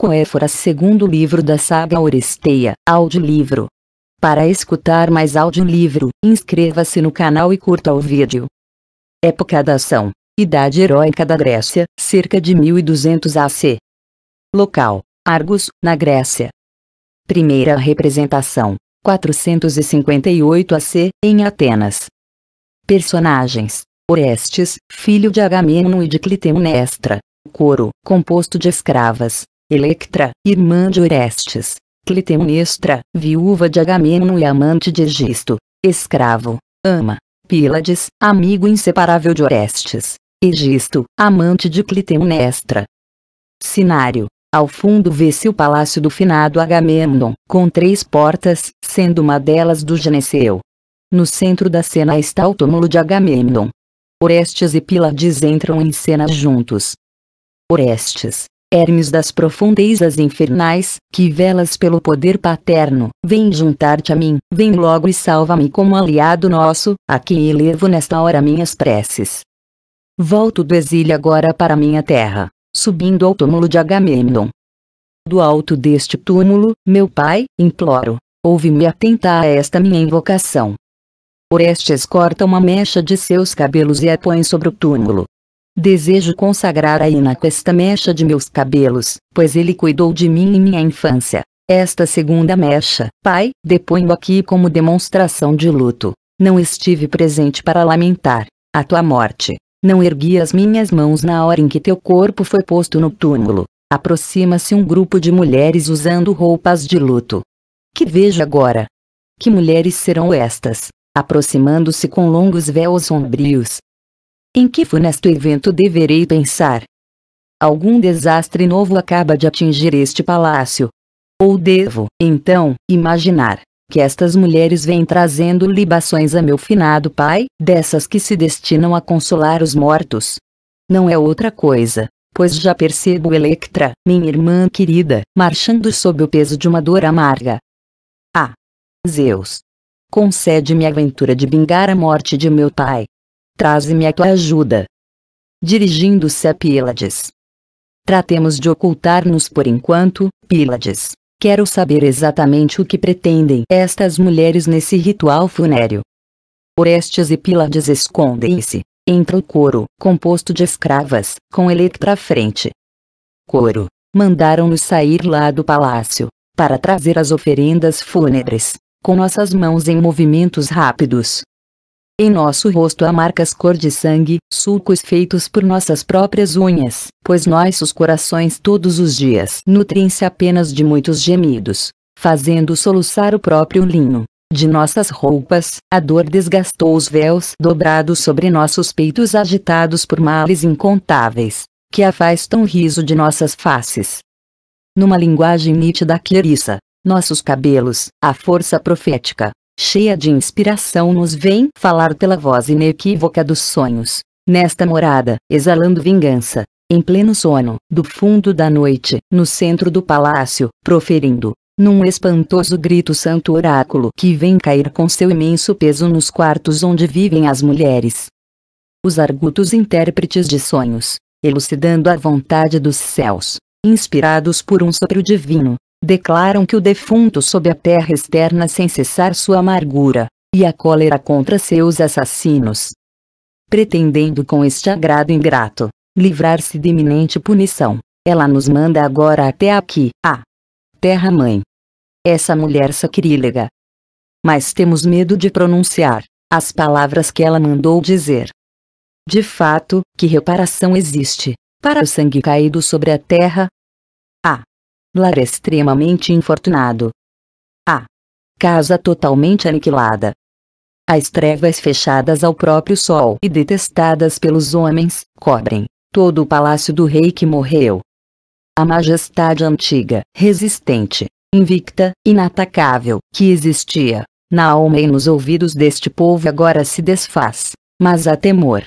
Coéfora segundo livro da saga Oresteia, audiolivro. Para escutar mais audiolivro, inscreva-se no canal e curta o vídeo. Época da ação. Idade Heróica da Grécia, cerca de 1200 AC. Local: Argos, na Grécia. Primeira representação: 458 AC, em Atenas. Personagens: Orestes, filho de Agamemnon e de Clitemnestra. Coro, composto de escravas, Electra, irmã de Orestes, Clitemnestra, viúva de Agamemnon e amante de Egisto, escravo, ama, Pílades, amigo inseparável de Orestes, Egisto, amante de Clitemnestra. Sinário. Ao fundo vê-se o palácio do finado Agamemnon, com três portas, sendo uma delas do Geneseu. No centro da cena está o túmulo de Agamemnon. Orestes e Pílades entram em cena juntos. Orestes, Hermes das profundezas infernais, que velas pelo poder paterno, vem juntar-te a mim, vem logo e salva-me como aliado nosso, a quem elevo nesta hora minhas preces. Volto do exílio agora para minha terra, subindo ao túmulo de Agamemnon. Do alto deste túmulo, meu pai, imploro, ouve-me atenta a esta minha invocação. Orestes corta uma mecha de seus cabelos e a põe sobre o túmulo, Desejo consagrar a Inaco esta mecha de meus cabelos, pois ele cuidou de mim em minha infância. Esta segunda mecha, pai, deponho aqui como demonstração de luto. Não estive presente para lamentar a tua morte. Não ergui as minhas mãos na hora em que teu corpo foi posto no túmulo. Aproxima-se um grupo de mulheres usando roupas de luto. Que vejo agora? Que mulheres serão estas? Aproximando-se com longos véus sombrios, em que funesto evento deverei pensar? Algum desastre novo acaba de atingir este palácio. Ou devo, então, imaginar que estas mulheres vêm trazendo libações a meu finado pai, dessas que se destinam a consolar os mortos? Não é outra coisa, pois já percebo Electra, minha irmã querida, marchando sob o peso de uma dor amarga. Ah! Zeus! Concede-me a aventura de vingar a morte de meu pai, Traze-me a tua ajuda. Dirigindo-se a Pílades. Tratemos de ocultar-nos por enquanto, Pílades. Quero saber exatamente o que pretendem estas mulheres nesse ritual funéreo. Orestes e Pílades escondem-se. Entra o coro, composto de escravas, com Electra à frente. Coro. Mandaram-nos sair lá do palácio, para trazer as oferendas fúnebres, com nossas mãos em movimentos rápidos, em nosso rosto há marcas cor de sangue, sulcos feitos por nossas próprias unhas, pois nossos corações todos os dias nutrem-se apenas de muitos gemidos, fazendo soluçar o próprio linho. De nossas roupas, a dor desgastou os véus dobrados sobre nossos peitos agitados por males incontáveis, que afastam o riso de nossas faces. Numa linguagem nítida que eriça, nossos cabelos, a força profética, cheia de inspiração nos vem falar pela voz inequívoca dos sonhos, nesta morada, exalando vingança, em pleno sono, do fundo da noite, no centro do palácio, proferindo, num espantoso grito santo oráculo que vem cair com seu imenso peso nos quartos onde vivem as mulheres. Os argutos intérpretes de sonhos, elucidando a vontade dos céus, inspirados por um sopro divino, declaram que o defunto sob a terra externa sem cessar sua amargura, e a cólera contra seus assassinos. Pretendendo com este agrado ingrato, livrar-se de iminente punição, ela nos manda agora até aqui, a Terra-mãe. Essa mulher sacrílega. Mas temos medo de pronunciar as palavras que ela mandou dizer. De fato, que reparação existe para o sangue caído sobre a terra, lar extremamente infortunado. A casa totalmente aniquilada. As trevas fechadas ao próprio sol e detestadas pelos homens cobrem todo o palácio do rei que morreu. A majestade antiga, resistente, invicta, inatacável, que existia na alma e nos ouvidos deste povo agora se desfaz, mas há temor.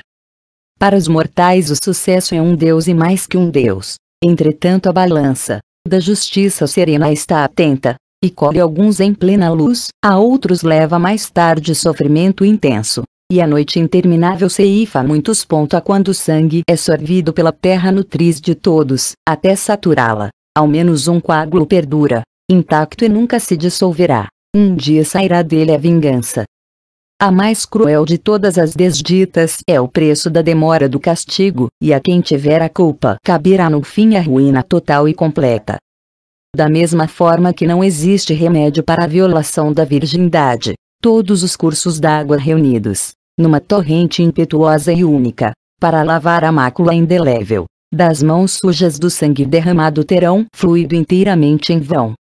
Para os mortais o sucesso é um deus e mais que um deus. Entretanto a balança, da justiça serena está atenta, e colhe alguns em plena luz, a outros leva mais tarde sofrimento intenso, e a noite interminável ceifa muitos. Ponto a quando o sangue é sorvido pela terra nutriz de todos, até saturá-la, ao menos um coágulo perdura, intacto e nunca se dissolverá. Um dia sairá dele a vingança, a mais cruel de todas as desditas é o preço da demora do castigo, e a quem tiver a culpa caberá no fim a ruína total e completa. Da mesma forma que não existe remédio para a violação da virgindade, todos os cursos d'água reunidos, numa torrente impetuosa e única, para lavar a mácula indelével, das mãos sujas do sangue derramado terão fluído inteiramente em vão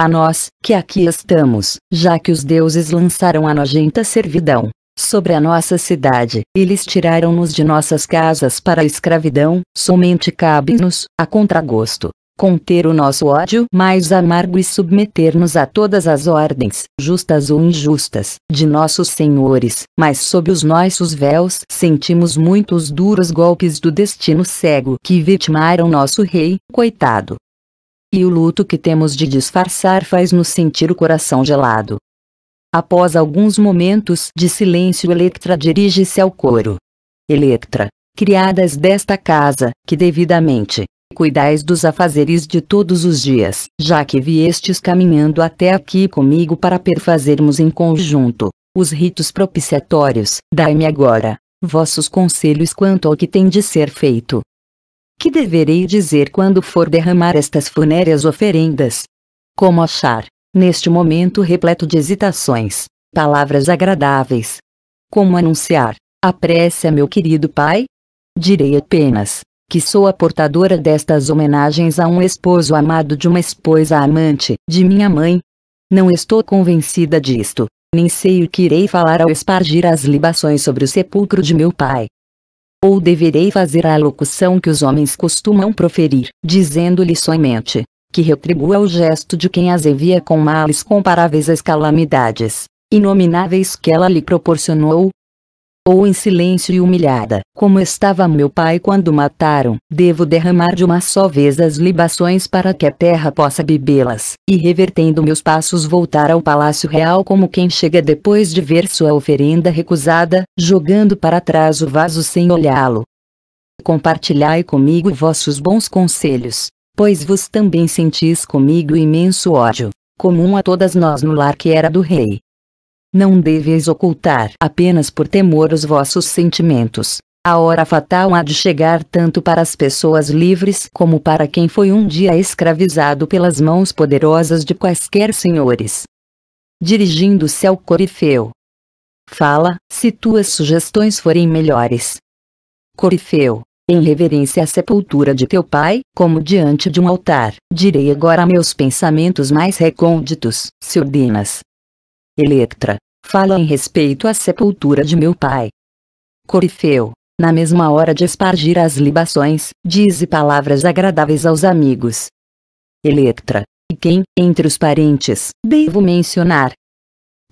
a nós, que aqui estamos, já que os deuses lançaram a nojenta servidão sobre a nossa cidade, eles tiraram-nos de nossas casas para a escravidão, somente cabe-nos, a contragosto, conter o nosso ódio mais amargo e submeter-nos a todas as ordens, justas ou injustas, de nossos senhores, mas sob os nossos véus sentimos muitos duros golpes do destino cego que vitimaram nosso rei, coitado, e o luto que temos de disfarçar faz-nos sentir o coração gelado. Após alguns momentos de silêncio, Electra dirige-se ao coro. Electra, criadas desta casa, que devidamente cuidais dos afazeres de todos os dias, já que viestes caminhando até aqui comigo para perfazermos em conjunto os ritos propiciatórios, dai-me agora vossos conselhos quanto ao que tem de ser feito, que deverei dizer quando for derramar estas funéreas oferendas? Como achar, neste momento repleto de hesitações, palavras agradáveis? Como anunciar, a prece a meu querido pai? Direi apenas, que sou a portadora destas homenagens a um esposo amado de uma esposa amante de minha mãe. Não estou convencida disto, nem sei o que irei falar ao espargir as libações sobre o sepulcro de meu pai, ou deverei fazer a alocução que os homens costumam proferir, dizendo-lhe somente, que retribua o gesto de quem as envia com males comparáveis às calamidades inomináveis que ela lhe proporcionou, ou em silêncio e humilhada, como estava meu pai quando mataram, devo derramar de uma só vez as libações para que a terra possa bebê-las, e revertendo meus passos voltar ao palácio real como quem chega depois de ver sua oferenda recusada, jogando para trás o vaso sem olhá-lo. Compartilhai comigo vossos bons conselhos, pois vos também sentis comigo imenso ódio, comum a todas nós no lar que era do rei. Não deveis ocultar apenas por temor os vossos sentimentos. A hora fatal há de chegar tanto para as pessoas livres como para quem foi um dia escravizado pelas mãos poderosas de quaisquer senhores. Dirigindo-se ao Corifeu. Fala, se tuas sugestões forem melhores. Corifeu, em reverência à sepultura de teu pai, como diante de um altar, direi agora meus pensamentos mais recônditos, se ordinas. Electra, fala em respeito à sepultura de meu pai. Corifeu, na mesma hora de espargir as libações, dize palavras agradáveis aos amigos. Electra, e quem, entre os parentes, devo mencionar?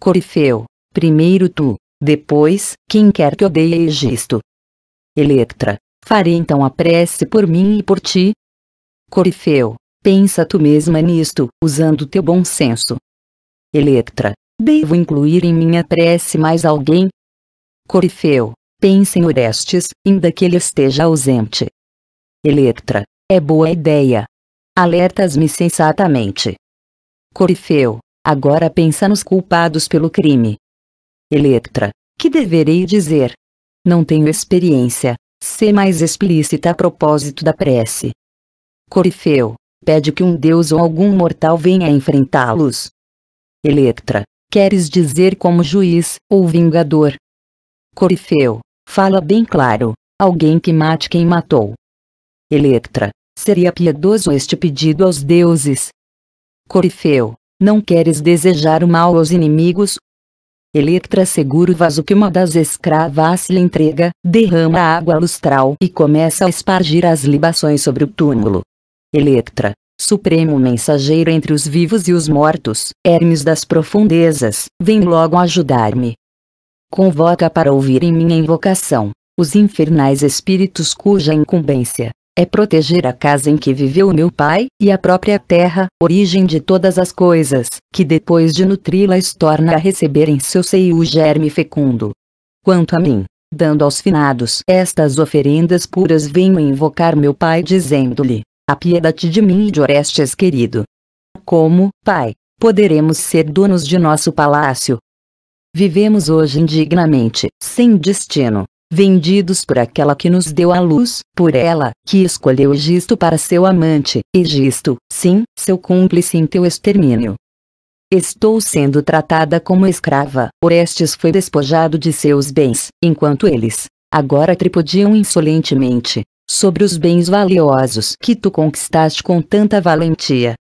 Corifeu, primeiro tu, depois, quem quer que odeie Egisto. Electra, farei então a prece por mim e por ti? Corifeu, pensa tu mesma nisto, usando teu bom senso. Electra, Devo incluir em minha prece mais alguém? Corifeu, pense em Orestes, ainda que ele esteja ausente. Eletra, é boa ideia. Alertas-me sensatamente. Corifeu, agora pensa nos culpados pelo crime. Eletra, que deverei dizer? Não tenho experiência. sê mais explícita a propósito da prece. Corifeu, pede que um deus ou algum mortal venha enfrentá-los. Eletra, Queres dizer como juiz, ou vingador? Corifeu. Fala bem claro. Alguém que mate quem matou. Electra. Seria piedoso este pedido aos deuses? Corifeu. Não queres desejar o mal aos inimigos? Electra segura o vaso que uma das escravas lhe entrega, derrama a água lustral e começa a espargir as libações sobre o túmulo. Electra, supremo mensageiro entre os vivos e os mortos, Hermes das profundezas, vem logo ajudar-me. Convoca para ouvir em minha invocação os infernais espíritos cuja incumbência é proteger a casa em que viveu meu pai e a própria terra, origem de todas as coisas, que depois de nutri-las torna a receber em seu seio o germe fecundo. Quanto a mim, dando aos finados estas oferendas puras venho invocar meu pai dizendo-lhe, apieda-te de mim e de Orestes querido. Como, pai, poderemos ser donos de nosso palácio? Vivemos hoje indignamente, sem destino, vendidos por aquela que nos deu a luz, por ela, que escolheu Egisto para seu amante, Egisto, sim, seu cúmplice em teu extermínio. Estou sendo tratada como escrava. Orestes foi despojado de seus bens, enquanto eles, agora tripodiam insolentemente, sobre os bens valiosos que tu conquistaste com tanta valentia.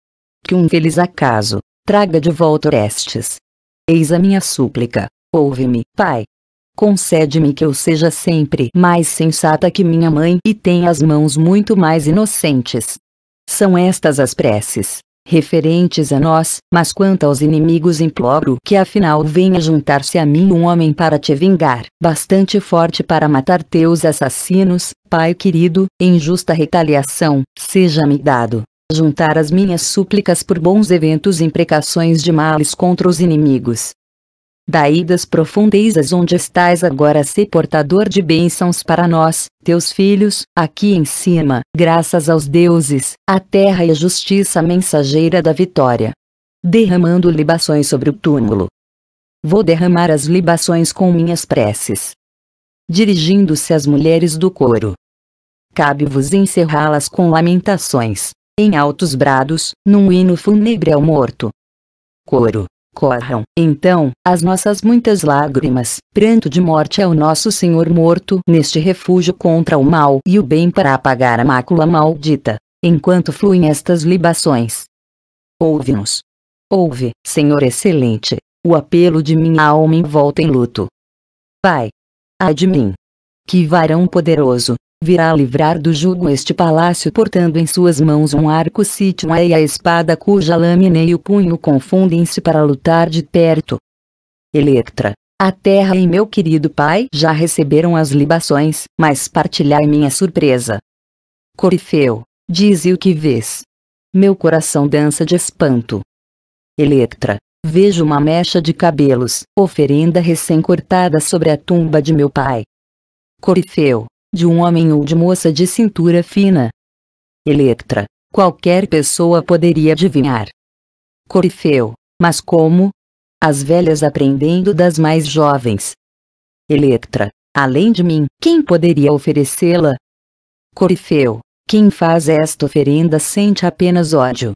Que um feliz acaso traga de volta Orestes. Eis a minha súplica, ouve-me, Pai. Concede-me que eu seja sempre mais sensata que minha mãe e tenha as mãos muito mais inocentes. São estas as preces referentes a nós, mas quanto aos inimigos imploro que afinal venha juntar-se a mim um homem para te vingar, bastante forte para matar teus assassinos, Pai querido, em justa retaliação, seja-me dado. Juntar as minhas súplicas por bons eventos e imprecações de males contra os inimigos, Daí das profundezas onde estás agora ser portador de bênçãos para nós, teus filhos, aqui em cima, graças aos deuses, a terra e a justiça mensageira da vitória. Derramando libações sobre o túmulo. Vou derramar as libações com minhas preces. Dirigindo-se às mulheres do coro. Cabe-vos encerrá-las com lamentações, em altos brados, num hino fúnebre ao morto. Coro corram, então, as nossas muitas lágrimas. Pranto de morte ao nosso Senhor morto neste refúgio contra o mal e o bem para apagar a mácula maldita, enquanto fluem estas libações. Ouve-nos. Ouve, Senhor excelente, o apelo de minha alma envolta em luto. Pai. Ai de mim. Que varão poderoso, virá livrar do jugo este palácio portando em suas mãos um arco sítio e a espada cuja lâmina e o punho confundem-se para lutar de perto. Electra, a terra e meu querido pai já receberam as libações, mas partilhai minha surpresa. Corifeu, dize o que vês. Meu coração dança de espanto. Electra, vejo uma mecha de cabelos, oferenda recém-cortada sobre a tumba de meu pai. Corifeu, de um homem ou de moça de cintura fina. Electra, qualquer pessoa poderia adivinhar. Corifeu, mas como? As velhas aprendendo das mais jovens. Electra, além de mim, quem poderia oferecê-la? Corifeu, quem faz esta oferenda sente apenas ódio.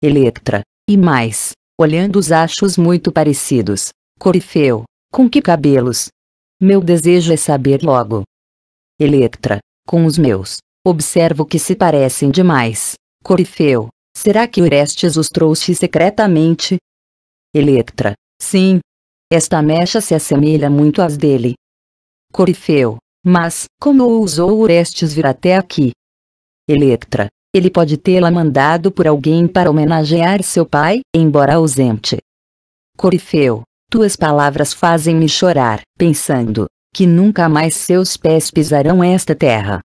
Electra, e mais, olhando os achos muito parecidos, Corifeu, com que cabelos? Meu desejo é saber logo. Electra, com os meus, observo que se parecem demais. Corifeu, será que Orestes os trouxe secretamente? Electra, sim. Esta mecha se assemelha muito às dele. Corifeu, mas, como ousou Orestes vir até aqui? Electra, ele pode tê-la mandado por alguém para homenagear seu pai, embora ausente. Corifeu, tuas palavras fazem-me chorar, pensando, que nunca mais seus pés pisarão esta terra.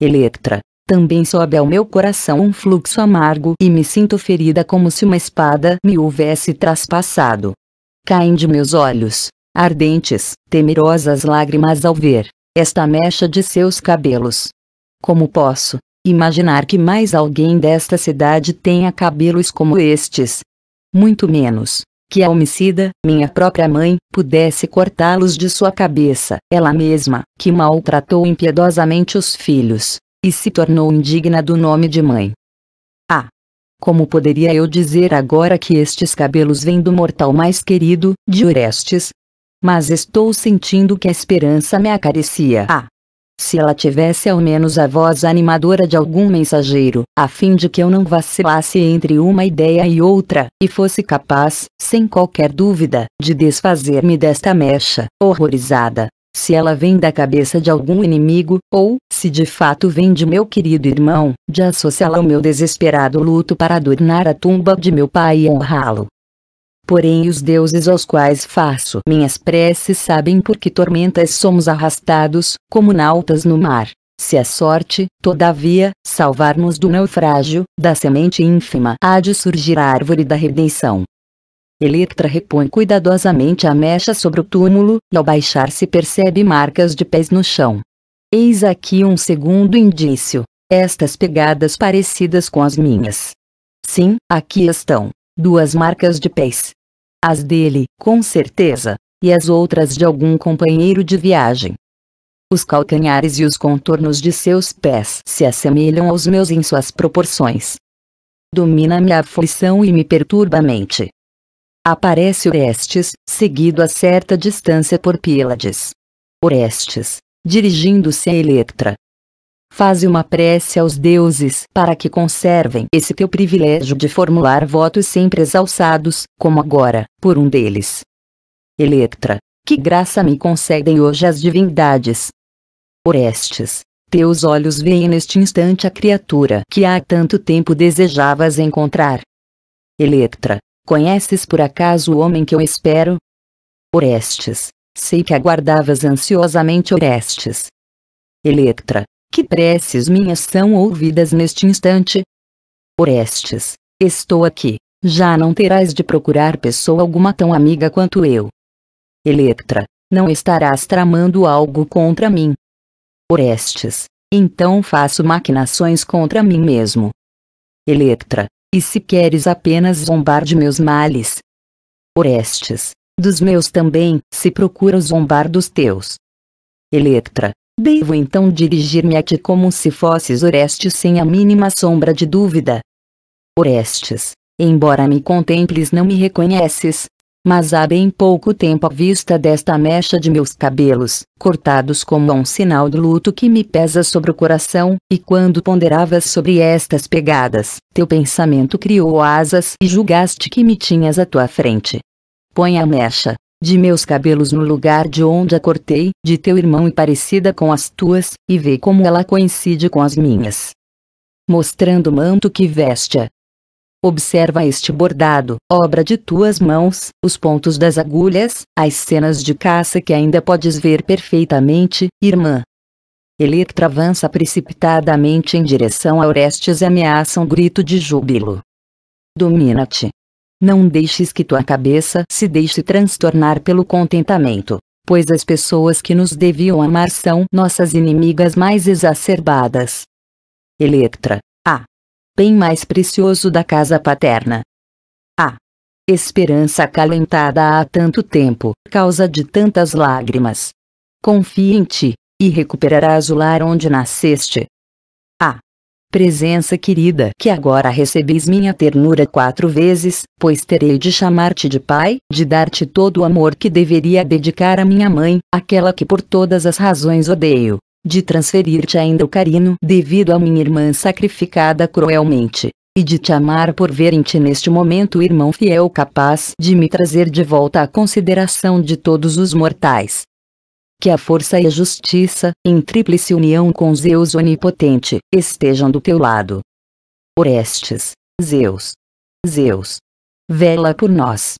Eletra, também sobe ao meu coração um fluxo amargo e me sinto ferida como se uma espada me houvesse traspassado. Caem de meus olhos, ardentes, temerosas lágrimas ao ver esta mecha de seus cabelos. Como posso imaginar que mais alguém desta cidade tenha cabelos como estes? Muito menos, que a homicida, minha própria mãe, pudesse cortá-los de sua cabeça, ela mesma, que maltratou impiedosamente os filhos, e se tornou indigna do nome de mãe. Ah! Como poderia eu dizer agora que estes cabelos vêm do mortal mais querido, de Orestes? Mas estou sentindo que a esperança me acaricia. Ah! se ela tivesse ao menos a voz animadora de algum mensageiro, a fim de que eu não vacilasse entre uma ideia e outra, e fosse capaz, sem qualquer dúvida, de desfazer-me desta mecha, horrorizada. Se ela vem da cabeça de algum inimigo, ou, se de fato vem de meu querido irmão, de associá-la ao meu desesperado luto para adornar a tumba de meu pai e honrá-lo. Porém os deuses aos quais faço minhas preces sabem por que tormentas somos arrastados, como nautas no mar. Se a sorte, todavia, salvar-nos do naufrágio, da semente ínfima há de surgir a árvore da redenção. Electra repõe cuidadosamente a mecha sobre o túmulo, e ao baixar-se percebe marcas de pés no chão. Eis aqui um segundo indício. Estas pegadas parecidas com as minhas. Sim, aqui estão duas marcas de pés. As dele, com certeza, e as outras de algum companheiro de viagem. Os calcanhares e os contornos de seus pés se assemelham aos meus em suas proporções. Domina-me a aflição e me perturba a mente. Aparece Orestes, seguido a certa distância por Pílades. Orestes, dirigindo-se a Electra, Faze uma prece aos deuses para que conservem esse teu privilégio de formular votos sempre exalçados, como agora, por um deles. Electra, que graça me concedem hoje as divindades. Orestes, teus olhos veem neste instante a criatura que há tanto tempo desejavas encontrar. Electra, conheces por acaso o homem que eu espero? Orestes, sei que aguardavas ansiosamente Orestes. Electra, que preces minhas são ouvidas neste instante. Orestes, estou aqui, já não terás de procurar pessoa alguma tão amiga quanto eu. Electra, não estarás tramando algo contra mim. Orestes, então faço maquinações contra mim mesmo. Electra, e se queres apenas zombar de meus males? Orestes, dos meus também, se procuro zombar dos teus. Electra, Devo então dirigir-me a ti como se fosses Orestes sem a mínima sombra de dúvida. Orestes, embora me contemples não me reconheces, mas há bem pouco tempo à vista desta mecha de meus cabelos, cortados como um sinal do luto que me pesa sobre o coração, e quando ponderavas sobre estas pegadas, teu pensamento criou asas e julgaste que me tinhas à tua frente. Põe a mecha, de meus cabelos no lugar de onde a cortei, de teu irmão e parecida com as tuas, e vê como ela coincide com as minhas. Mostrando o manto que veste-a. Observa este bordado, obra de tuas mãos, os pontos das agulhas, as cenas de caça que ainda podes ver perfeitamente, irmã. Electra avança precipitadamente em direção a Orestes e ameaça um grito de júbilo. Domina-te. Não deixes que tua cabeça se deixe transtornar pelo contentamento, pois as pessoas que nos deviam amar são nossas inimigas mais exacerbadas. Eletra. A. Bem mais precioso da casa paterna. A. Esperança acalentada há tanto tempo, causa de tantas lágrimas. Confie em ti, e recuperarás o lar onde nasceste presença querida, que agora recebes minha ternura quatro vezes, pois terei de chamar-te de pai, de dar-te todo o amor que deveria dedicar a minha mãe, aquela que por todas as razões odeio, de transferir-te ainda o carinho devido a minha irmã sacrificada cruelmente, e de te amar por ver em ti neste momento o irmão fiel capaz de me trazer de volta a consideração de todos os mortais que a força e a justiça, em tríplice união com Zeus onipotente, estejam do teu lado. Orestes, Zeus, Zeus, vela por nós.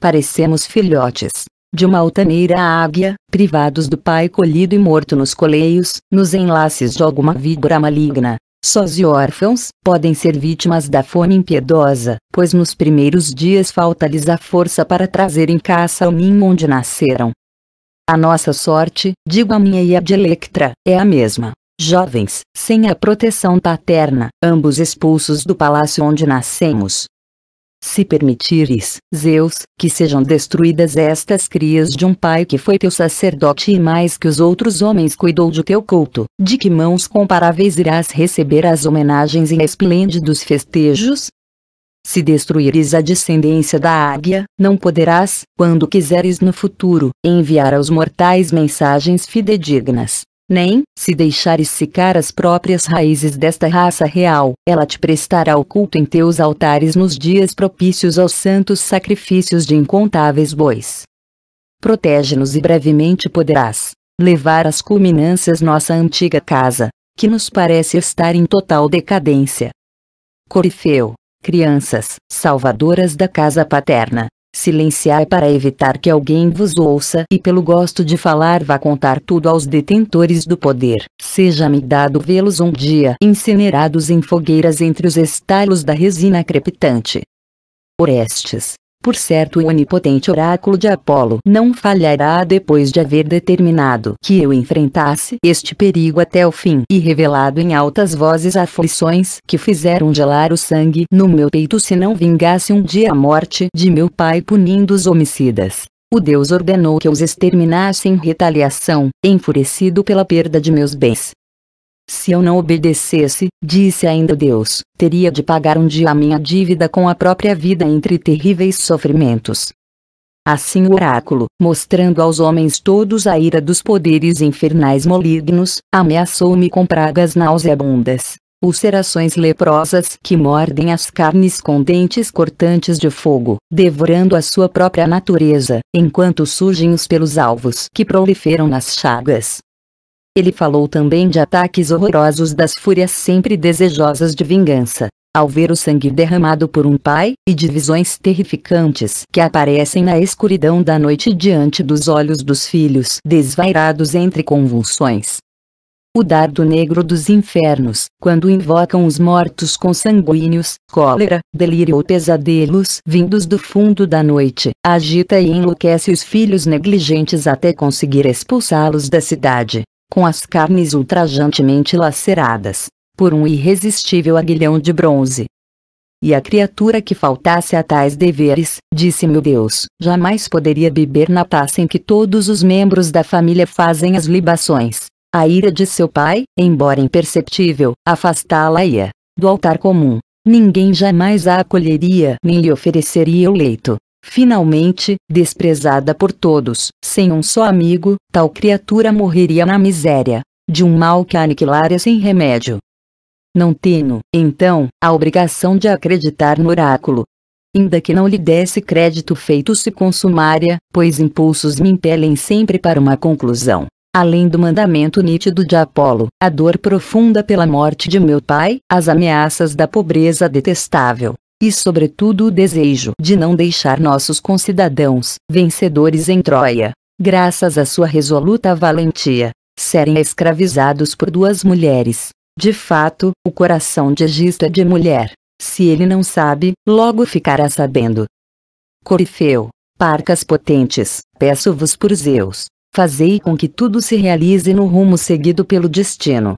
Parecemos filhotes de uma altaneira águia, privados do pai colhido e morto nos coleios, nos enlaces de alguma víbora maligna. Sós e órfãos podem ser vítimas da fome impiedosa, pois nos primeiros dias falta-lhes a força para trazerem caça ao ninho onde nasceram, a nossa sorte, digo a minha e a de Electra, é a mesma. Jovens, sem a proteção paterna, ambos expulsos do palácio onde nascemos. Se permitires, Zeus, que sejam destruídas estas crias de um pai que foi teu sacerdote e mais que os outros homens cuidou de teu culto, de que mãos comparáveis irás receber as homenagens e esplêndidos festejos? Se destruires a descendência da águia, não poderás, quando quiseres no futuro, enviar aos mortais mensagens fidedignas. Nem, se deixares secar as próprias raízes desta raça real, ela te prestará o culto em teus altares nos dias propícios aos santos sacrifícios de incontáveis bois. Protege-nos e brevemente poderás levar às culminâncias nossa antiga casa, que nos parece estar em total decadência. Corifeu Crianças, salvadoras da casa paterna, silenciar para evitar que alguém vos ouça e pelo gosto de falar vá contar tudo aos detentores do poder. Seja-me dado vê-los um dia incinerados em fogueiras entre os estalos da resina crepitante. Orestes, por certo o onipotente oráculo de Apolo não falhará depois de haver determinado que eu enfrentasse este perigo até o fim e revelado em altas vozes aflições que fizeram gelar o sangue no meu peito se não vingasse um dia a morte de meu pai punindo os homicidas. O Deus ordenou que os exterminasse em retaliação, enfurecido pela perda de meus bens. Se eu não obedecesse, disse ainda Deus, teria de pagar um dia a minha dívida com a própria vida entre terríveis sofrimentos. Assim o oráculo, mostrando aos homens todos a ira dos poderes infernais malignos, ameaçou-me com pragas nauseabundas, ulcerações leprosas que mordem as carnes com dentes cortantes de fogo, devorando a sua própria natureza, enquanto surgem os pelos alvos que proliferam nas chagas, ele falou também de ataques horrorosos das fúrias sempre desejosas de vingança, ao ver o sangue derramado por um pai, e de visões terrificantes que aparecem na escuridão da noite diante dos olhos dos filhos desvairados entre convulsões. O dardo negro dos infernos, quando invocam os mortos com sanguíneos, cólera, delírio ou pesadelos vindos do fundo da noite, agita e enlouquece os filhos negligentes até conseguir expulsá-los da cidade, com as carnes ultrajantemente laceradas, por um irresistível aguilhão de bronze. E a criatura que faltasse a tais deveres, disse meu Deus, jamais poderia beber na taça em que todos os membros da família fazem as libações. A ira de seu pai, embora imperceptível, afastá-la-ia do altar comum. Ninguém jamais a acolheria nem lhe ofereceria o leito. Finalmente, desprezada por todos, sem um só amigo, tal criatura morreria na miséria, de um mal que aniquilara sem remédio. Não tenho, então, a obrigação de acreditar no oráculo. Ainda que não lhe desse crédito feito se consumária, pois impulsos me impelem sempre para uma conclusão. Além do mandamento nítido de Apolo, a dor profunda pela morte de meu pai, as ameaças da pobreza detestável, e sobretudo o desejo de não deixar nossos concidadãos, vencedores em Troia, graças à sua resoluta valentia, serem escravizados por duas mulheres. De fato, o coração de é de mulher, se ele não sabe, logo ficará sabendo. Corifeu, parcas potentes, peço-vos por Zeus, fazei com que tudo se realize no rumo seguido pelo destino.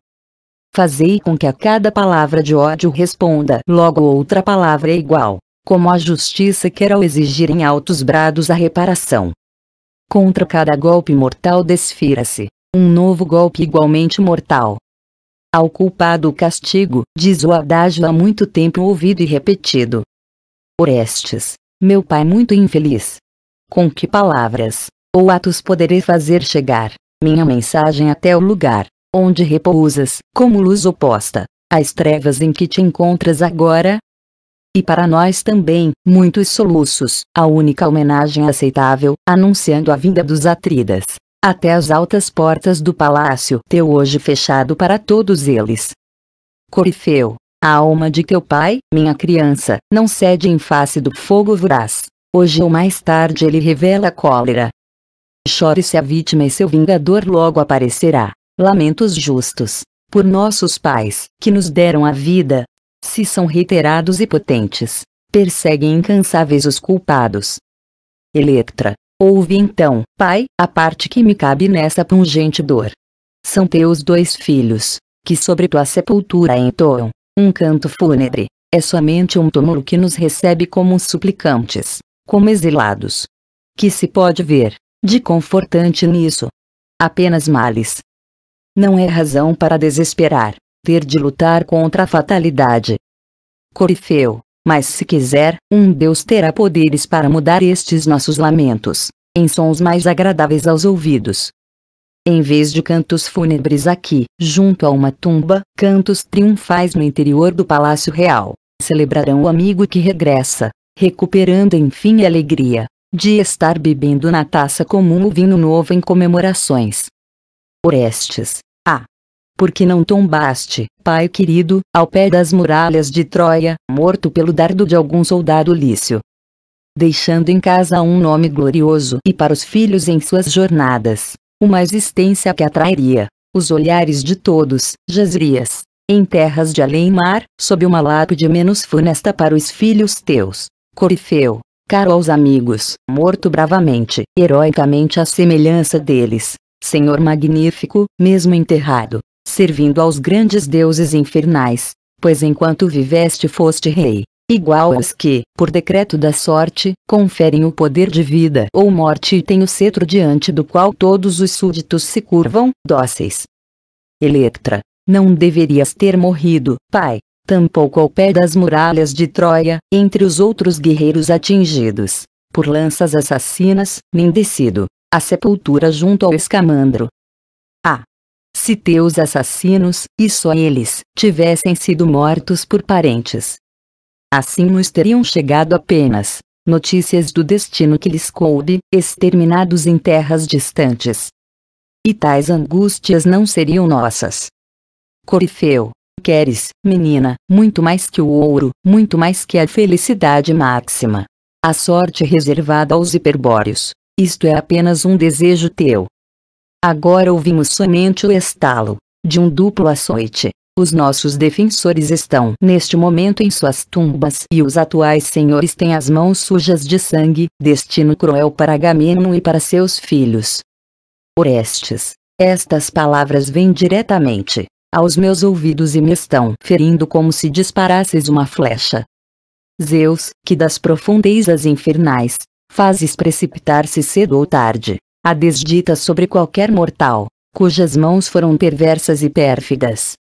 Fazei com que a cada palavra de ódio responda logo outra palavra é igual, como a justiça quer ao exigir em altos brados a reparação. Contra cada golpe mortal desfira-se um novo golpe igualmente mortal. Ao culpado o castigo, diz o adágio há muito tempo ouvido e repetido. Orestes, meu pai muito infeliz. Com que palavras, ou atos poderei fazer chegar minha mensagem até o lugar onde repousas, como luz oposta, às trevas em que te encontras agora? E para nós também, muitos soluços, a única homenagem aceitável, anunciando a vinda dos Atridas, até as altas portas do palácio teu hoje fechado para todos eles. Corifeu, a alma de teu pai, minha criança, não cede em face do fogo voraz. Hoje ou mais tarde ele revela a cólera. Chore se a vítima e seu vingador logo aparecerá lamentos justos, por nossos pais, que nos deram a vida, se são reiterados e potentes, perseguem incansáveis os culpados. Electra, ouve então, pai, a parte que me cabe nessa pungente dor. São teus dois filhos, que sobre tua sepultura entoam, um canto fúnebre, é somente um túmulo que nos recebe como suplicantes, como exilados. Que se pode ver, de confortante nisso? Apenas males, não é razão para desesperar, ter de lutar contra a fatalidade. Corifeu, mas se quiser, um Deus terá poderes para mudar estes nossos lamentos, em sons mais agradáveis aos ouvidos. Em vez de cantos fúnebres aqui, junto a uma tumba, cantos triunfais no interior do Palácio Real, celebrarão o amigo que regressa, recuperando enfim a alegria de estar bebendo na taça comum o vinho novo em comemorações. Orestes. Ah! por que não tombaste, pai querido, ao pé das muralhas de Troia, morto pelo dardo de algum soldado lício. Deixando em casa um nome glorioso e para os filhos em suas jornadas, uma existência que atrairia os olhares de todos, jazias, em terras de além-mar, sob uma lápide menos funesta para os filhos teus, Corifeu, caro aos amigos, morto bravamente, heroicamente à semelhança deles, Senhor magnífico, mesmo enterrado, servindo aos grandes deuses infernais, pois enquanto viveste foste rei, igual aos que, por decreto da sorte, conferem o poder de vida ou morte e têm o cetro diante do qual todos os súditos se curvam, dóceis. Electra, não deverias ter morrido, pai, tampouco ao pé das muralhas de Troia, entre os outros guerreiros atingidos por lanças assassinas, nem descido, a sepultura junto ao escamandro. Ah! Se teus assassinos, e só eles, tivessem sido mortos por parentes. Assim nos teriam chegado apenas notícias do destino que lhes coube, exterminados em terras distantes. E tais angústias não seriam nossas. Corifeu, queres, menina, muito mais que o ouro, muito mais que a felicidade máxima. A sorte reservada aos hiperbóreos, isto é apenas um desejo teu. Agora ouvimos somente o estalo de um duplo açoite. Os nossos defensores estão neste momento em suas tumbas e os atuais senhores têm as mãos sujas de sangue, destino cruel para Agamemnon e para seus filhos. Orestes, estas palavras vêm diretamente aos meus ouvidos e me estão ferindo como se disparasses uma flecha. Zeus, que das profundezas infernais fazes precipitar-se cedo ou tarde, a desdita sobre qualquer mortal, cujas mãos foram perversas e pérfidas.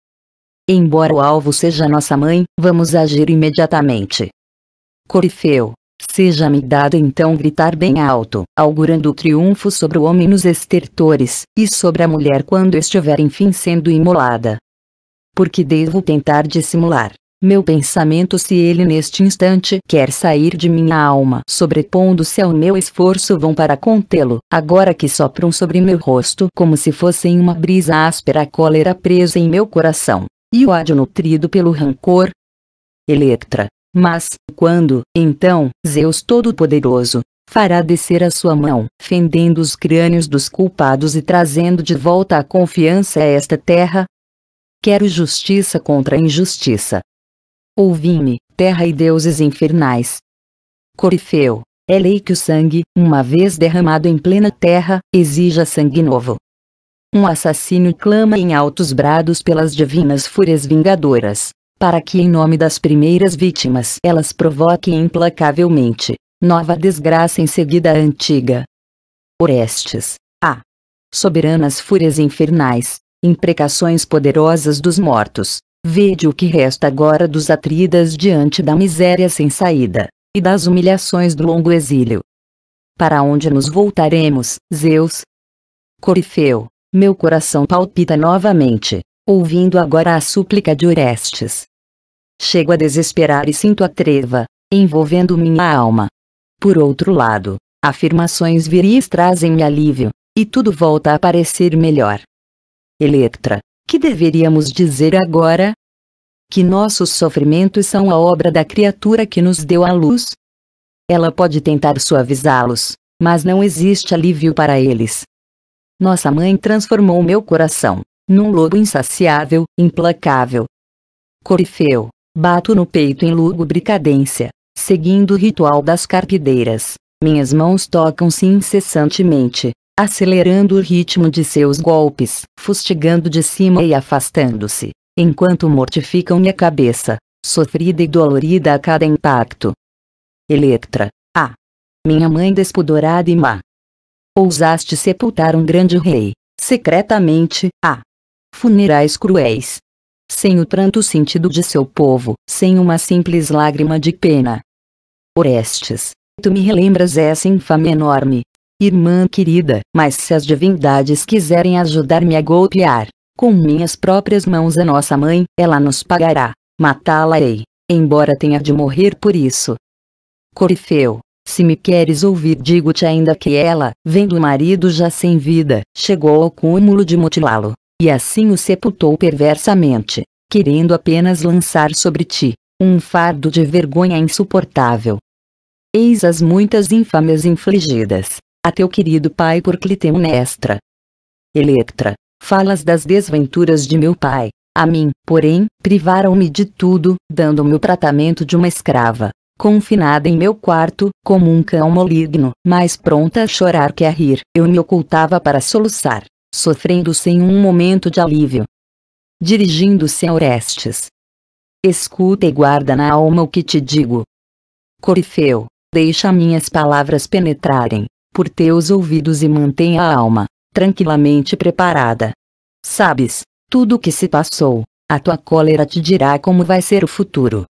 Embora o alvo seja nossa mãe, vamos agir imediatamente. Corifeu, seja-me dado então gritar bem alto, augurando o triunfo sobre o homem nos estertores, e sobre a mulher quando estiver enfim sendo imolada. Porque devo tentar dissimular, meu pensamento se ele neste instante quer sair de minha alma sobrepondo-se ao meu esforço vão para contê-lo, agora que sopram sobre meu rosto como se fossem uma brisa áspera a cólera presa em meu coração, e o ódio nutrido pelo rancor. Electra. Mas, quando, então, Zeus Todo-Poderoso, fará descer a sua mão, fendendo os crânios dos culpados e trazendo de volta a confiança a esta terra? Quero justiça contra a injustiça, Ouvi-me, terra e deuses infernais. Corifeu, é lei que o sangue, uma vez derramado em plena terra, exija sangue novo. Um assassino clama em altos brados pelas divinas fúrias vingadoras, para que em nome das primeiras vítimas elas provoquem implacavelmente, nova desgraça em seguida à antiga. Orestes, a. Soberanas fúrias infernais, imprecações poderosas dos mortos, Vede o que resta agora dos atridas diante da miséria sem saída, e das humilhações do longo exílio. Para onde nos voltaremos, Zeus? Corifeu, meu coração palpita novamente, ouvindo agora a súplica de Orestes. Chego a desesperar e sinto a treva, envolvendo minha alma. Por outro lado, afirmações viris trazem-me alívio, e tudo volta a parecer melhor. Eletra, que deveríamos dizer agora? Que nossos sofrimentos são a obra da criatura que nos deu a luz? Ela pode tentar suavizá-los, mas não existe alívio para eles. Nossa mãe transformou meu coração num lobo insaciável, implacável. Corifeu, bato no peito em lúgubre cadência, seguindo o ritual das carpideiras. Minhas mãos tocam-se incessantemente, acelerando o ritmo de seus golpes, fustigando de cima e afastando-se, enquanto mortificam minha cabeça, sofrida e dolorida a cada impacto. Eletra, ah! Minha mãe despudorada e má! Ousaste sepultar um grande rei, secretamente, ah! Funerais cruéis! Sem o pranto sentido de seu povo, sem uma simples lágrima de pena. Orestes, tu me relembras essa infame enorme, Irmã querida, mas se as divindades quiserem ajudar-me a golpear, com minhas próprias mãos a nossa mãe, ela nos pagará. Matá-la-ei, embora tenha de morrer por isso. Corifeu, se me queres ouvir digo-te ainda que ela, vendo o marido já sem vida, chegou ao cúmulo de mutilá-lo, e assim o sepultou perversamente, querendo apenas lançar sobre ti, um fardo de vergonha insuportável. Eis as muitas infâmias infligidas, a teu querido pai por Clitemnestra. Electra, falas das desventuras de meu pai. A mim, porém, privaram-me de tudo, dando-me o tratamento de uma escrava, confinada em meu quarto, como um cão maligno, mais pronta a chorar que a rir, eu me ocultava para soluçar, sofrendo sem um momento de alívio. Dirigindo-se a Orestes. Escuta e guarda na alma o que te digo. Corifeu, deixa minhas palavras penetrarem, por teus ouvidos e mantenha a alma, tranquilamente preparada. Sabes, tudo o que se passou, a tua cólera te dirá como vai ser o futuro.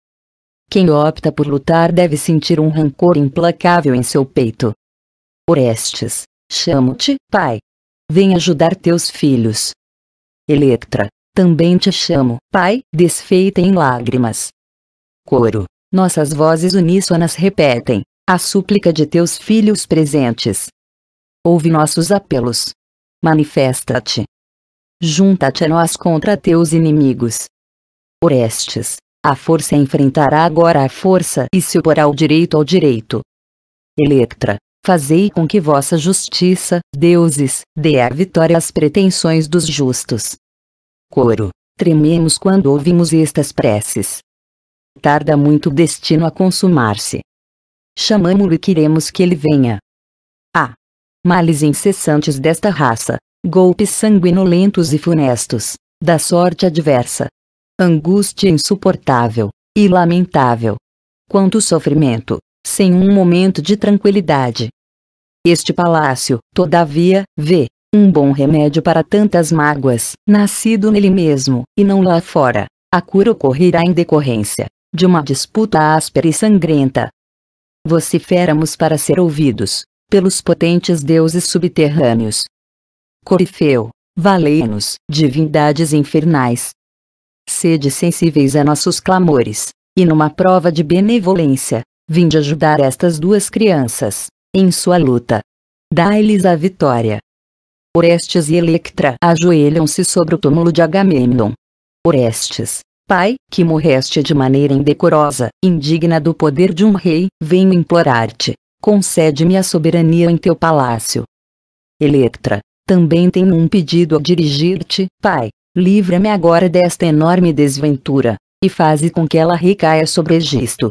Quem opta por lutar deve sentir um rancor implacável em seu peito. Orestes, chamo-te, pai. Vem ajudar teus filhos. Electra, também te chamo, pai, desfeita em lágrimas. Coro, nossas vozes uníssonas repetem, a súplica de teus filhos presentes. Ouve nossos apelos. Manifesta-te. Junta-te a nós contra teus inimigos. Orestes, a força enfrentará agora a força e se oporá o direito ao direito. Electra, fazei com que vossa justiça, deuses, dê a vitória às pretensões dos justos. Coro, trememos quando ouvimos estas preces. Tarda muito o destino a consumar-se chamamo-lo e queremos que ele venha. A. Ah, males incessantes desta raça, golpes sanguinolentos e funestos, da sorte adversa. Angústia insuportável, e lamentável. Quanto sofrimento, sem um momento de tranquilidade. Este palácio, todavia, vê, um bom remédio para tantas mágoas, nascido nele mesmo, e não lá fora. A cura ocorrerá em decorrência de uma disputa áspera e sangrenta, vociféramos para ser ouvidos, pelos potentes deuses subterrâneos. Corifeu, valei-nos, divindades infernais. Sede sensíveis a nossos clamores, e numa prova de benevolência, vinde ajudar estas duas crianças, em sua luta. Dai-lhes a vitória. Orestes e Electra ajoelham-se sobre o túmulo de Agamemnon. Orestes, Pai, que morreste de maneira indecorosa, indigna do poder de um rei, venho implorar-te. Concede-me a soberania em teu palácio. Electra, também tenho um pedido a dirigir-te, pai. Livra-me agora desta enorme desventura, e faze com que ela recaia sobre Egisto.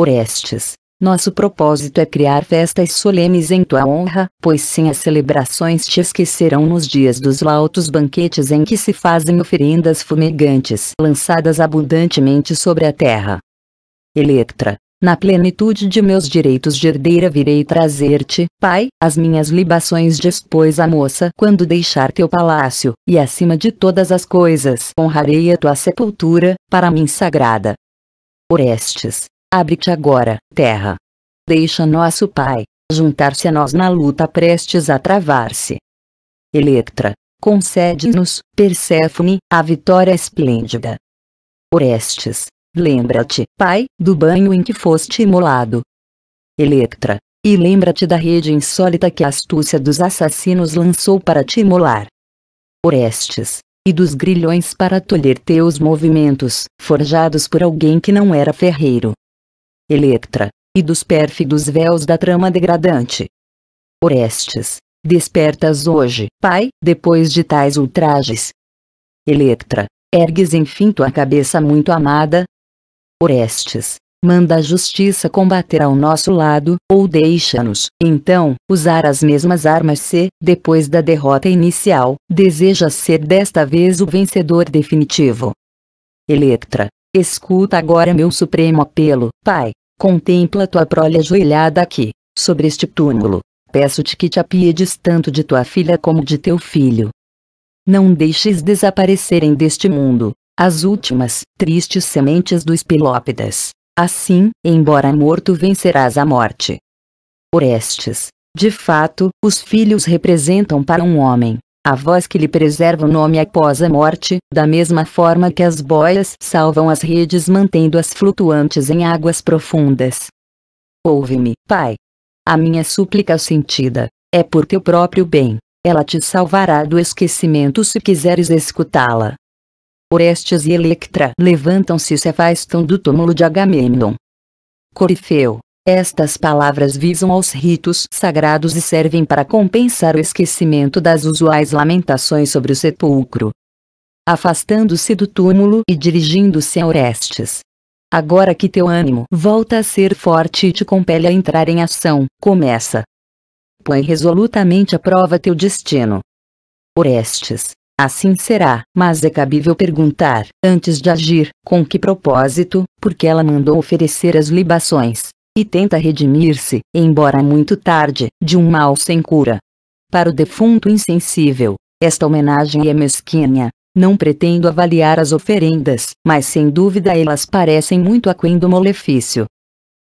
Orestes, nosso propósito é criar festas solenes em tua honra, pois sem as celebrações te esquecerão nos dias dos lautos banquetes em que se fazem oferendas fumegantes lançadas abundantemente sobre a terra. Eletra. Na plenitude de meus direitos de herdeira virei trazer-te, pai, as minhas libações depois a moça quando deixar teu palácio, e acima de todas as coisas honrarei a tua sepultura, para mim sagrada. Orestes, Abre-te agora, terra. Deixa nosso pai juntar-se a nós na luta prestes a travar-se. Electra, concede-nos, Perséfone, a vitória esplêndida. Orestes, lembra-te, pai, do banho em que foste imolado. Electra, e lembra-te da rede insólita que a astúcia dos assassinos lançou para te imolar. Orestes, e dos grilhões para tolher teus movimentos, forjados por alguém que não era ferreiro. Electra, e dos pérfidos véus da trama degradante. Orestes, despertas hoje, pai, depois de tais ultrajes. Electra, ergues enfim tua cabeça muito amada. Orestes, manda a justiça combater ao nosso lado, ou deixa-nos, então, usar as mesmas armas se, depois da derrota inicial, deseja ser desta vez o vencedor definitivo. Electra, Escuta agora meu supremo apelo, Pai. Contempla tua prole ajoelhada aqui, sobre este túmulo. Peço-te que te apiedes tanto de tua filha como de teu filho. Não deixes desaparecerem deste mundo as últimas, tristes sementes dos Pelópidas. Assim, embora morto, vencerás a morte. Orestes. De fato, os filhos representam para um homem a voz que lhe preserva o nome após a morte, da mesma forma que as boias salvam as redes mantendo-as flutuantes em águas profundas. Ouve-me, Pai. A minha súplica sentida é por teu próprio bem. Ela te salvará do esquecimento se quiseres escutá-la. Orestes e Electra levantam-se e se afastam do túmulo de Agamemnon. Corifeu, estas palavras visam aos ritos sagrados e servem para compensar o esquecimento das usuais lamentações sobre o sepulcro. Afastando-se do túmulo e dirigindo-se a Orestes. Agora que teu ânimo volta a ser forte e te compele a entrar em ação, começa. Põe resolutamente à prova teu destino. Orestes, Assim será, mas é cabível perguntar, antes de agir, com que propósito, porque ela mandou oferecer as libações e tenta redimir-se, embora muito tarde, de um mal sem cura. Para o defunto insensível, esta homenagem é mesquinha. Não pretendo avaliar as oferendas, mas sem dúvida elas parecem muito aquém do malefício.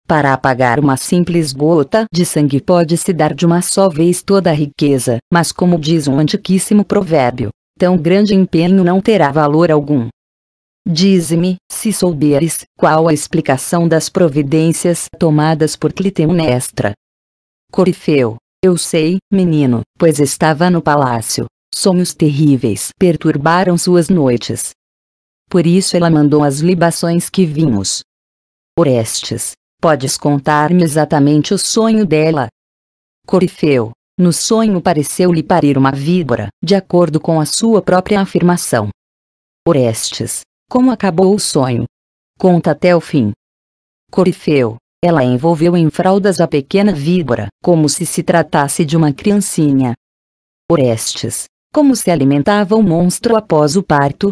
Para apagar uma simples gota de sangue pode-se dar de uma só vez toda a riqueza, mas como diz um antiquíssimo provérbio, tão grande empenho não terá valor algum. Dize-me, se souberes, qual a explicação das providências tomadas por Clitemnestra. Corifeu, eu sei, menino, pois estava no palácio. Sonhos terríveis perturbaram suas noites. Por isso ela mandou as libações que vimos. Orestes, podes contar-me exatamente o sonho dela? Corifeu, no sonho pareceu-lhe parir uma víbora, de acordo com a sua própria afirmação. Orestes, como acabou o sonho? Conta até o fim. Corifeu. Ela envolveu em fraldas a pequena víbora, como se se tratasse de uma criancinha. Orestes. Como se alimentava o monstro após o parto?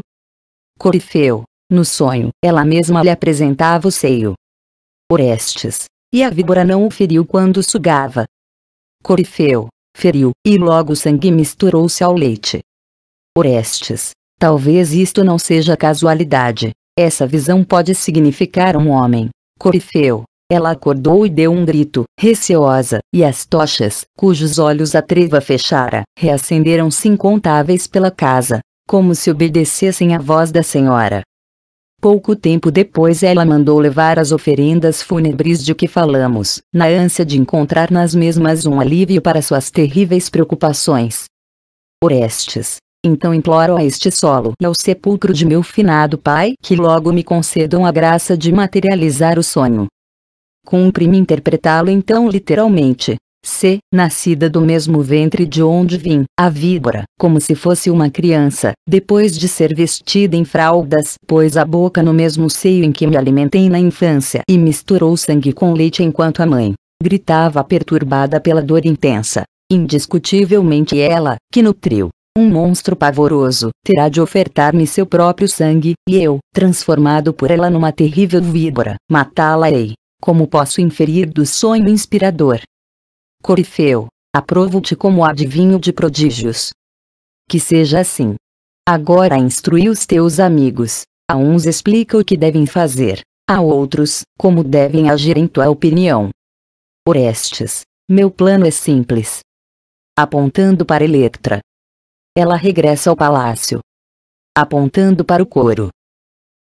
Corifeu. No sonho, ela mesma lhe apresentava o seio. Orestes. E a víbora não o feriu quando sugava. Corifeu. Feriu, e logo o sangue misturou-se ao leite. Orestes. Talvez isto não seja casualidade. Essa visão pode significar um homem corifeu. Ela acordou e deu um grito, receosa, e as tochas, cujos olhos a treva fechara, reacenderam-se incontáveis pela casa, como se obedecessem à voz da senhora. Pouco tempo depois ela mandou levar as oferendas fúnebres de que falamos, na ânsia de encontrar nas mesmas um alívio para suas terríveis preocupações. Orestes, então imploro a este solo e ao sepulcro de meu finado pai que logo me concedam a graça de materializar o sonho. Cumpre-me interpretá-lo então literalmente. C. Nascida do mesmo ventre de onde vim, a víbora, como se fosse uma criança, depois de ser vestida em fraldas, pôs a boca no mesmo seio em que me alimentei na infância e misturou sangue com leite enquanto a mãe gritava perturbada pela dor intensa. Indiscutivelmente ela, que nutriu, um monstro pavoroso, terá de ofertar-me seu próprio sangue, e eu, transformado por ela numa terrível víbora, matá-la-ei. Como posso inferir do sonho inspirador? Corifeu, aprovo-te como adivinho de prodígios. Que seja assim. Agora instrui os teus amigos. A uns explica o que devem fazer, a outros, como devem agir em tua opinião. Orestes, meu plano é simples. Apontando para Electra, ela regressa ao palácio. Apontando para o coro.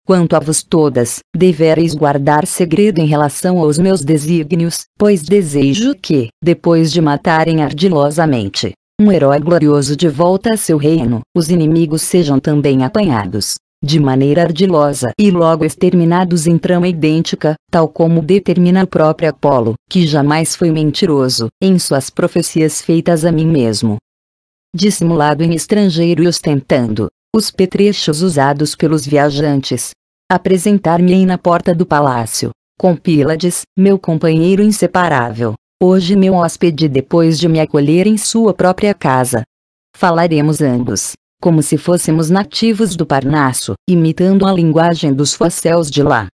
Quanto a vós todas, devereis guardar segredo em relação aos meus desígnios, pois desejo que, depois de matarem ardilosamente, um herói glorioso de volta a seu reino, os inimigos sejam também apanhados, de maneira ardilosa e logo exterminados em trama idêntica, tal como determina o próprio Apolo, que jamais foi mentiroso, em suas profecias feitas a mim mesmo dissimulado em estrangeiro e ostentando os petrechos usados pelos viajantes. Apresentar-me-ei na porta do palácio, com Pílades, meu companheiro inseparável, hoje meu hóspede depois de me acolher em sua própria casa. Falaremos ambos, como se fôssemos nativos do Parnaso, imitando a linguagem dos facéus de lá.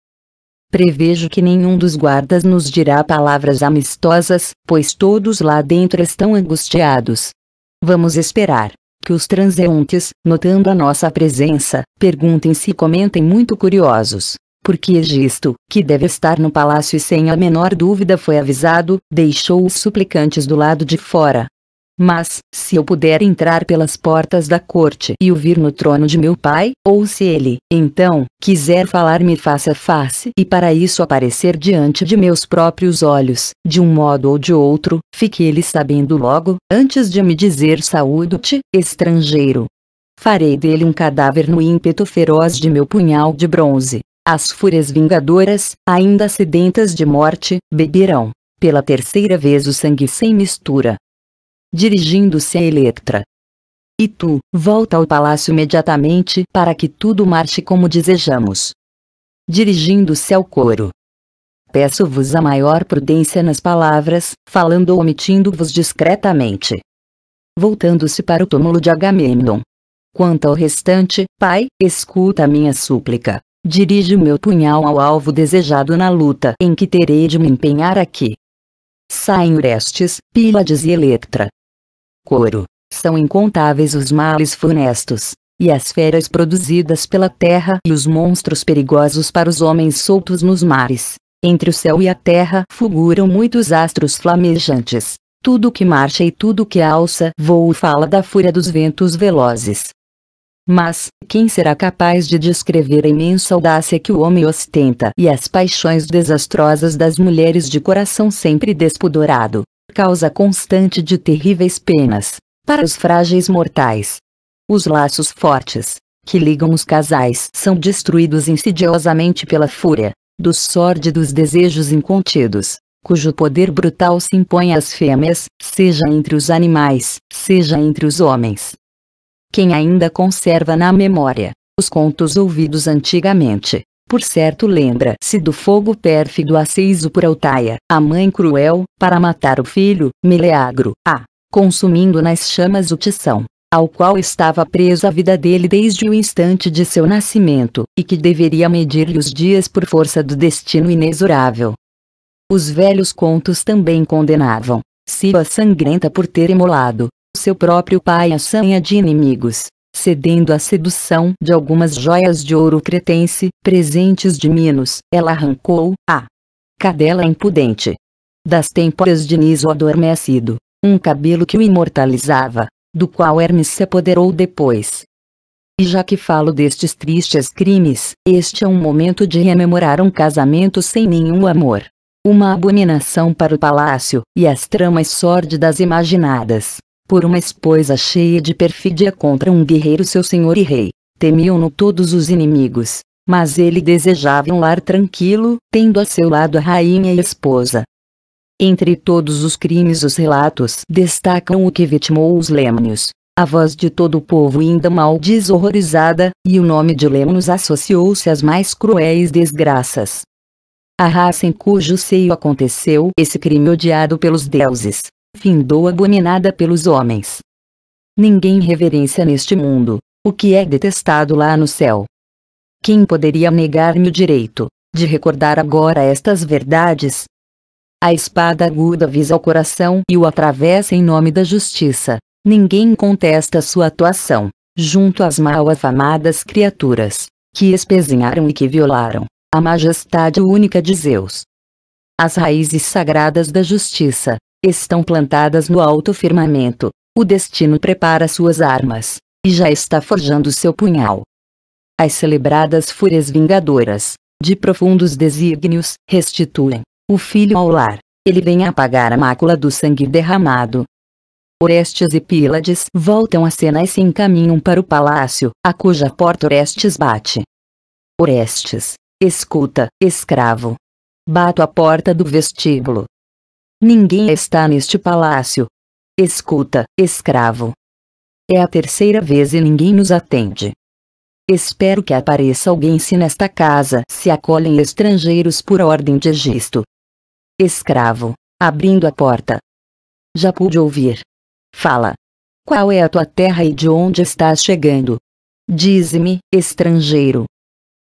Prevejo que nenhum dos guardas nos dirá palavras amistosas, pois todos lá dentro estão angustiados, Vamos esperar que os transeuntes, notando a nossa presença, perguntem-se e comentem muito curiosos. Porque Egisto, que deve estar no palácio e sem a menor dúvida foi avisado, deixou os suplicantes do lado de fora, mas, se eu puder entrar pelas portas da corte e ouvir no trono de meu pai, ou se ele, então, quiser falar-me face a face e para isso aparecer diante de meus próprios olhos, de um modo ou de outro, fique ele sabendo logo, antes de me dizer saúdo-te, estrangeiro. Farei dele um cadáver no ímpeto feroz de meu punhal de bronze. As fúrias vingadoras, ainda sedentas de morte, beberão, pela terceira vez o sangue sem mistura, dirigindo-se a Electra. E tu, volta ao palácio imediatamente para que tudo marche como desejamos. Dirigindo-se ao coro. Peço-vos a maior prudência nas palavras, falando ou omitindo-vos discretamente. Voltando-se para o túmulo de Agamemnon. Quanto ao restante, pai, escuta a minha súplica. Dirige o meu punhal ao alvo desejado na luta em que terei de me empenhar aqui. Saem Orestes, Pílades e Electra, couro, são incontáveis os males funestos, e as feras produzidas pela terra e os monstros perigosos para os homens soltos nos mares. Entre o céu e a terra fulguram muitos astros flamejantes. Tudo que marcha e tudo que alça voo fala da fúria dos ventos velozes. Mas, quem será capaz de descrever a imensa audácia que o homem ostenta e as paixões desastrosas das mulheres de coração sempre despudorado? causa constante de terríveis penas para os frágeis mortais. Os laços fortes que ligam os casais são destruídos insidiosamente pela fúria dos sórdidos desejos incontidos, cujo poder brutal se impõe às fêmeas, seja entre os animais, seja entre os homens. Quem ainda conserva na memória os contos ouvidos antigamente, por certo lembra-se do fogo pérfido aceso por Altaia, a mãe cruel, para matar o filho, Meleagro, a consumindo nas chamas o tição, ao qual estava presa a vida dele desde o instante de seu nascimento, e que deveria medir-lhe os dias por força do destino inexorável. Os velhos contos também condenavam Siba sangrenta por ter imolado seu próprio pai a sanha de inimigos, cedendo à sedução de algumas joias de ouro cretense, presentes de Minos, ela arrancou a cadela impudente das têmporas de Niso adormecido, um cabelo que o imortalizava, do qual Hermes se apoderou depois. E já que falo destes tristes crimes, este é um momento de rememorar um casamento sem nenhum amor. Uma abominação para o palácio, e as tramas sórdidas imaginadas, por uma esposa cheia de perfídia contra um guerreiro seu senhor e rei. Temiam-no todos os inimigos, mas ele desejava um lar tranquilo, tendo a seu lado a rainha e esposa. Entre todos os crimes os relatos destacam o que vitimou os Lêmnios. A voz de todo o povo ainda mal horrorizada, e o nome de Lêmnios associou-se às mais cruéis desgraças. A raça em cujo seio aconteceu esse crime odiado pelos deuses, findou abominada pelos homens. Ninguém reverencia neste mundo, o que é detestado lá no céu. Quem poderia negar-me o direito de recordar agora estas verdades? A espada aguda visa o coração e o atravessa em nome da justiça. Ninguém contesta sua atuação junto às mal afamadas criaturas que espezinharam e que violaram a majestade única de Zeus. As raízes sagradas da justiça estão plantadas no alto firmamento. O destino prepara suas armas, e já está forjando seu punhal. As celebradas fúrias vingadoras, de profundos desígnios, restituem o filho ao lar. Ele vem apagar a mácula do sangue derramado. Orestes e Pílades voltam à cena e se encaminham para o palácio, a cuja porta Orestes bate. Orestes, escuta, escravo. Bato a porta do vestíbulo, Ninguém está neste palácio. Escuta, escravo. É a terceira vez e ninguém nos atende. Espero que apareça alguém se nesta casa se acolhem estrangeiros por ordem de Egisto. Escravo, abrindo a porta. Já pude ouvir. Fala. Qual é a tua terra e de onde estás chegando? Dize-me, estrangeiro.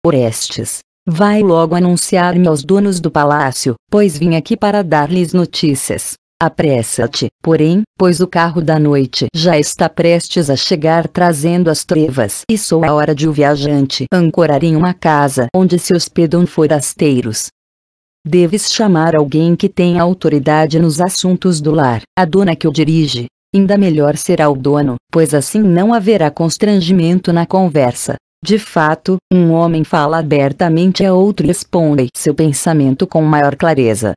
Orestes, Vai logo anunciar-me aos donos do palácio, pois vim aqui para dar-lhes notícias. Apressa-te, porém, pois o carro da noite já está prestes a chegar trazendo as trevas e sou a hora de o viajante ancorar em uma casa onde se hospedam forasteiros. Deves chamar alguém que tenha autoridade nos assuntos do lar, a dona que o dirige. Ainda melhor será o dono, pois assim não haverá constrangimento na conversa. De fato, um homem fala abertamente a outro e expõe seu pensamento com maior clareza.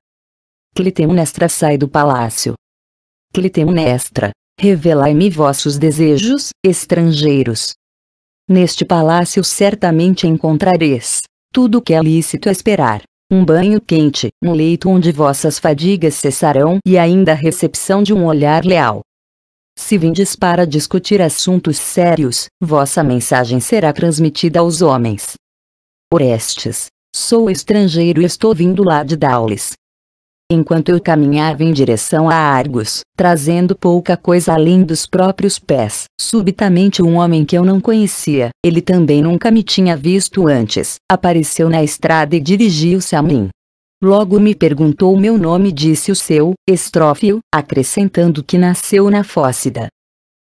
Clitemnestra sai do palácio. Clitemnestra, revelai-me vossos desejos, estrangeiros. Neste palácio certamente encontrareis tudo o que é lícito esperar um banho quente, um leito onde vossas fadigas cessarão e ainda a recepção de um olhar leal, se vindes para discutir assuntos sérios, vossa mensagem será transmitida aos homens. Orestes, sou estrangeiro e estou vindo lá de Daules. Enquanto eu caminhava em direção a Argos, trazendo pouca coisa além dos próprios pés, subitamente um homem que eu não conhecia, ele também nunca me tinha visto antes, apareceu na estrada e dirigiu-se a mim. Logo me perguntou meu nome disse o seu, Estrófio, acrescentando que nasceu na Fócida.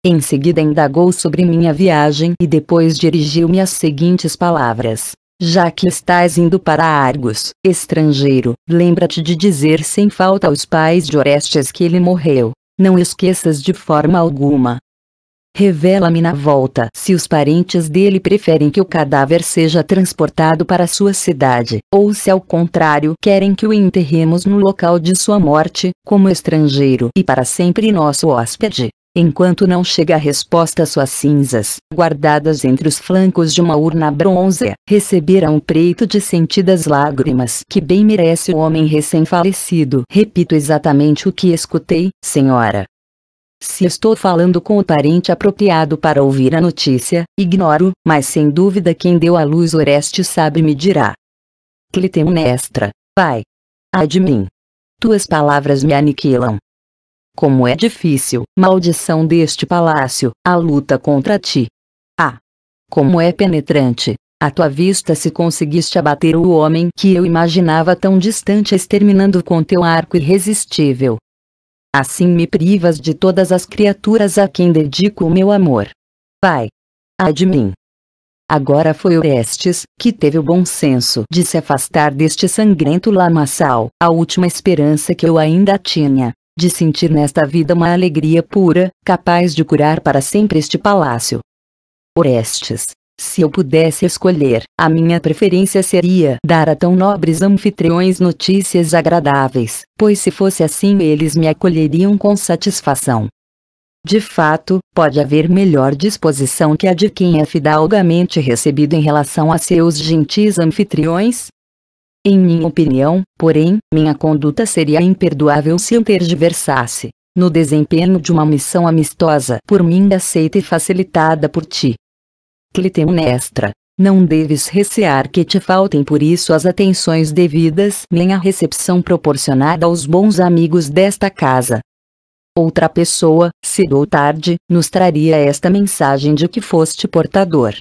Em seguida indagou sobre minha viagem e depois dirigiu-me as seguintes palavras. Já que estás indo para Argos, estrangeiro, lembra-te de dizer sem falta aos pais de Orestes que ele morreu. Não esqueças de forma alguma, Revela-me na volta se os parentes dele preferem que o cadáver seja transportado para sua cidade, ou se ao contrário querem que o enterremos no local de sua morte, como estrangeiro e para sempre nosso hóspede. Enquanto não chega a resposta suas cinzas, guardadas entre os flancos de uma urna bronze, receberá um preito de sentidas lágrimas que bem merece o homem recém-falecido. Repito exatamente o que escutei, senhora, se estou falando com o parente apropriado para ouvir a notícia, ignoro, mas sem dúvida quem deu à luz Oreste sabe me dirá. Clitemnestra, pai. Ai de mim. Tuas palavras me aniquilam. Como é difícil, maldição deste palácio, a luta contra ti. Ah! Como é penetrante, à tua vista se conseguiste abater o homem que eu imaginava tão distante exterminando com teu arco irresistível, Assim me privas de todas as criaturas a quem dedico o meu amor. Pai! Ai de mim! Agora foi Orestes, que teve o bom senso de se afastar deste sangrento lamaçal, a última esperança que eu ainda tinha, de sentir nesta vida uma alegria pura, capaz de curar para sempre este palácio. Orestes, se eu pudesse escolher, a minha preferência seria dar a tão nobres anfitriões notícias agradáveis, pois se fosse assim eles me acolheriam com satisfação. De fato, pode haver melhor disposição que a de quem é fidalgamente recebido em relação a seus gentis anfitriões? Em minha opinião, porém, minha conduta seria imperdoável se eu tergiversasse, no desempenho de uma missão amistosa por mim aceita e facilitada por ti, Clitemnestra, não deves recear que te faltem por isso as atenções devidas nem a recepção proporcionada aos bons amigos desta casa. Outra pessoa, cedo ou tarde, nos traria esta mensagem de que foste portador.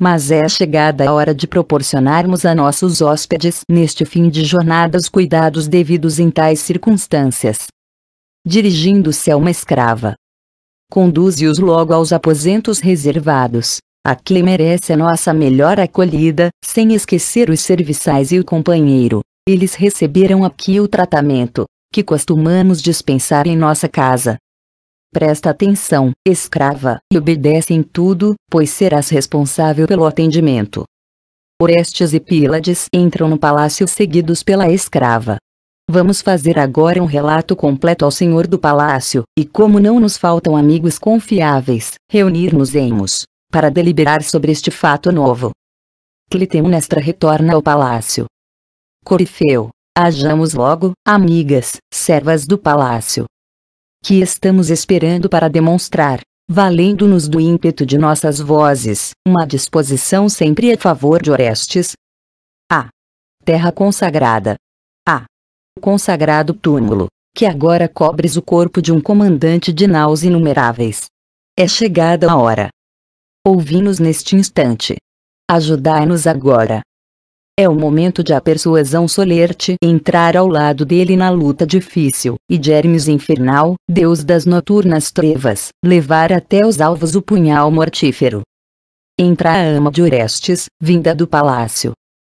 Mas é chegada a hora de proporcionarmos a nossos hóspedes neste fim de jornada os cuidados devidos em tais circunstâncias. Dirigindo-se a uma escrava. Conduze-os logo aos aposentos reservados, Aqui merece a nossa melhor acolhida, sem esquecer os serviçais e o companheiro. Eles receberam aqui o tratamento que costumamos dispensar em nossa casa. Presta atenção, escrava, e obedece em tudo, pois serás responsável pelo atendimento. Orestes e Pílades entram no palácio seguidos pela escrava. Vamos fazer agora um relato completo ao senhor do palácio, e como não nos faltam amigos confiáveis, reunir-nos-emos para deliberar sobre este fato novo. Clitemnestra retorna ao palácio. Corifeu, hajamos logo, amigas, servas do palácio. Que estamos esperando para demonstrar, valendo-nos do ímpeto de nossas vozes, uma disposição sempre a favor de Orestes? A. Terra consagrada. A. Consagrado túmulo, que agora cobres o corpo de um comandante de naus inumeráveis. É chegada a hora, ouvi-nos neste instante. Ajudai-nos agora. É o momento de a persuasão solerte entrar ao lado dele na luta difícil, e de Hermes Infernal, deus das noturnas trevas, levar até os alvos o punhal mortífero. Entra a ama de Orestes, vinda do palácio.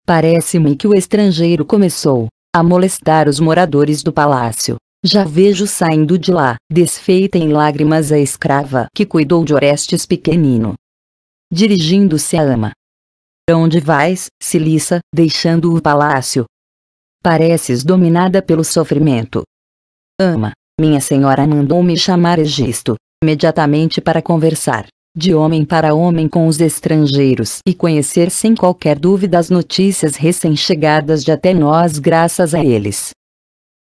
Parece-me que o estrangeiro começou a molestar os moradores do palácio. Já vejo saindo de lá, desfeita em lágrimas a escrava que cuidou de Orestes pequenino dirigindo-se a Ama. Onde vais, Cilissa, deixando o palácio? Pareces dominada pelo sofrimento. Ama, minha senhora mandou-me chamar Egisto, imediatamente para conversar, de homem para homem com os estrangeiros e conhecer sem qualquer dúvida as notícias recém-chegadas de até nós graças a eles.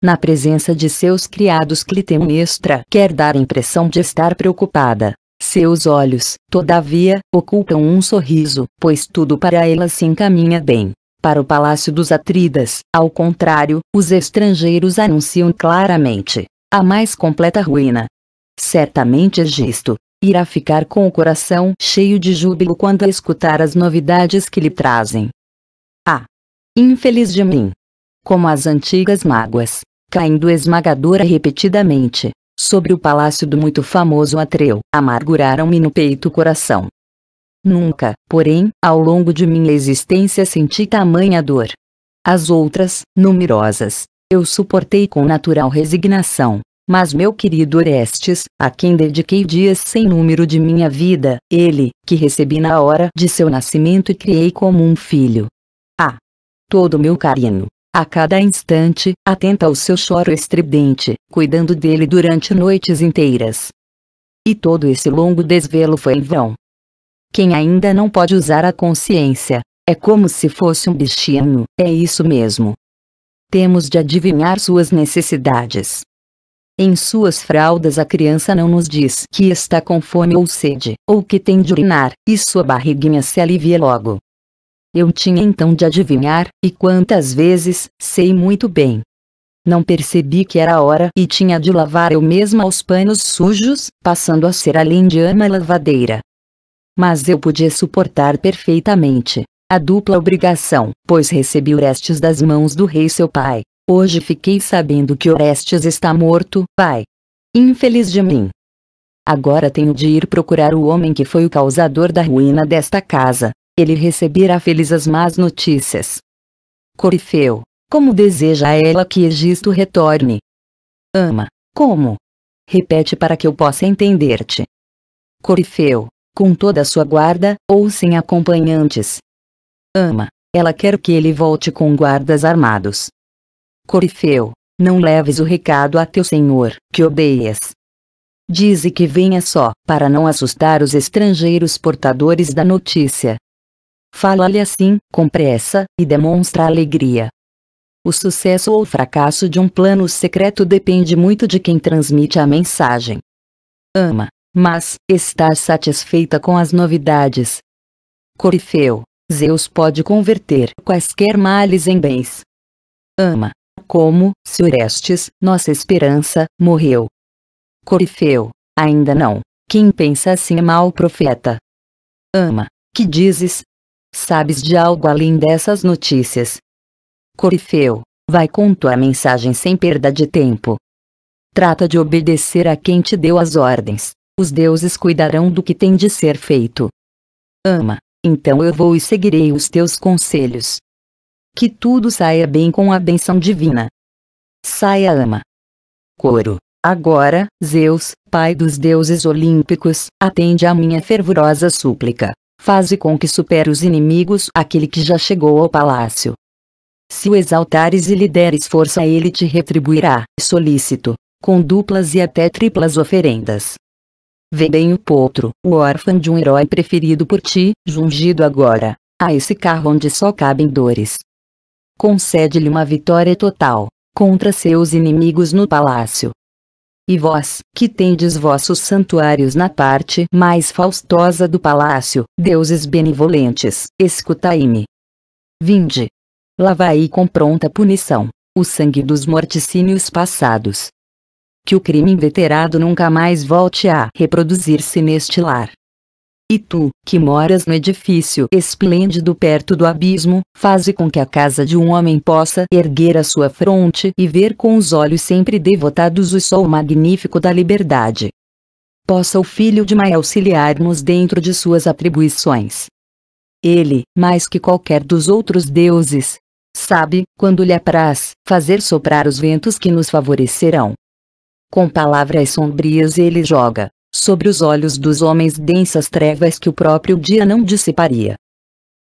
Na presença de seus criados Clitemnestra quer dar a impressão de estar preocupada, seus olhos, todavia, ocultam um sorriso, pois tudo para ela se encaminha bem. Para o palácio dos Atridas, ao contrário, os estrangeiros anunciam claramente a mais completa ruína. Certamente Egisto irá ficar com o coração cheio de júbilo quando escutar as novidades que lhe trazem. Ah! Infeliz de mim! Como as antigas mágoas, caindo esmagadora repetidamente, sobre o palácio do muito famoso Atreu, amarguraram-me no peito o coração. Nunca, porém, ao longo de minha existência senti tamanha dor. As outras, numerosas, eu suportei com natural resignação. Mas meu querido Orestes, a quem dediquei dias sem número de minha vida, ele, que recebi na hora de seu nascimento e criei como um filho. Ah! Todo meu carinho, a cada instante, atenta ao seu choro estridente, cuidando dele durante noites inteiras. E todo esse longo desvelo foi em vão. Quem ainda não pode usar a consciência, é como se fosse um bichinho, é isso mesmo. Temos de adivinhar suas necessidades. Em suas fraldas a criança não nos diz que está com fome ou sede, ou que tem de urinar, e sua barriguinha se alivia logo. Eu tinha então de adivinhar, e quantas vezes, sei muito bem. Não percebi que era hora e tinha de lavar eu mesma os panos sujos, passando a ser além de ama lavadeira. Mas eu podia suportar perfeitamente a dupla obrigação, pois recebi Orestes das mãos do rei seu pai. Hoje fiquei sabendo que Orestes está morto, pai. Infeliz de mim. Agora tenho de ir procurar o homem que foi o causador da ruína desta casa, ele receberá feliz as más notícias. Corifeu, como deseja ela que Egisto retorne? Ama, como? Repete para que eu possa entender-te. Corifeu, com toda a sua guarda, ou sem acompanhantes. Ama, ela quer que ele volte com guardas armados. Corifeu, não leves o recado a teu senhor, que odeias. Dize que venha só, para não assustar os estrangeiros portadores da notícia, Fala-lhe assim, com pressa, e demonstra alegria. O sucesso ou fracasso de um plano secreto depende muito de quem transmite a mensagem. Ama, mas, está satisfeita com as novidades. Corifeu, Zeus pode converter quaisquer males em bens. Ama, como, se Orestes, nossa esperança, morreu. Corifeu, ainda não. Quem pensa assim é mau profeta. Ama, que dizes, Sabes de algo além dessas notícias? Corifeu, vai com tua mensagem sem perda de tempo. Trata de obedecer a quem te deu as ordens. Os deuses cuidarão do que tem de ser feito. Ama, então eu vou e seguirei os teus conselhos. Que tudo saia bem com a benção divina. Saia ama. Coro. Agora, Zeus, pai dos deuses olímpicos, atende a minha fervorosa súplica faze com que supere os inimigos aquele que já chegou ao palácio. Se o exaltares e lhe deres força, ele te retribuirá, solícito, com duplas e até triplas oferendas. Vê bem o potro, o órfão de um herói preferido por ti, jungido agora, a esse carro onde só cabem dores. Concede-lhe uma vitória total, contra seus inimigos no palácio, e vós, que tendes vossos santuários na parte mais faustosa do palácio, deuses benevolentes, escutai-me. Vinde. Lavai com pronta punição o sangue dos morticínios passados. Que o crime inveterado nunca mais volte a reproduzir-se neste lar. E tu, que moras no edifício esplêndido perto do abismo, faze com que a casa de um homem possa erguer a sua fronte e ver com os olhos sempre devotados o sol magnífico da liberdade. Possa o filho de Mai auxiliar-nos dentro de suas atribuições. Ele, mais que qualquer dos outros deuses, sabe, quando lhe apraz, fazer soprar os ventos que nos favorecerão. Com palavras sombrias ele joga sobre os olhos dos homens densas trevas que o próprio dia não dissiparia.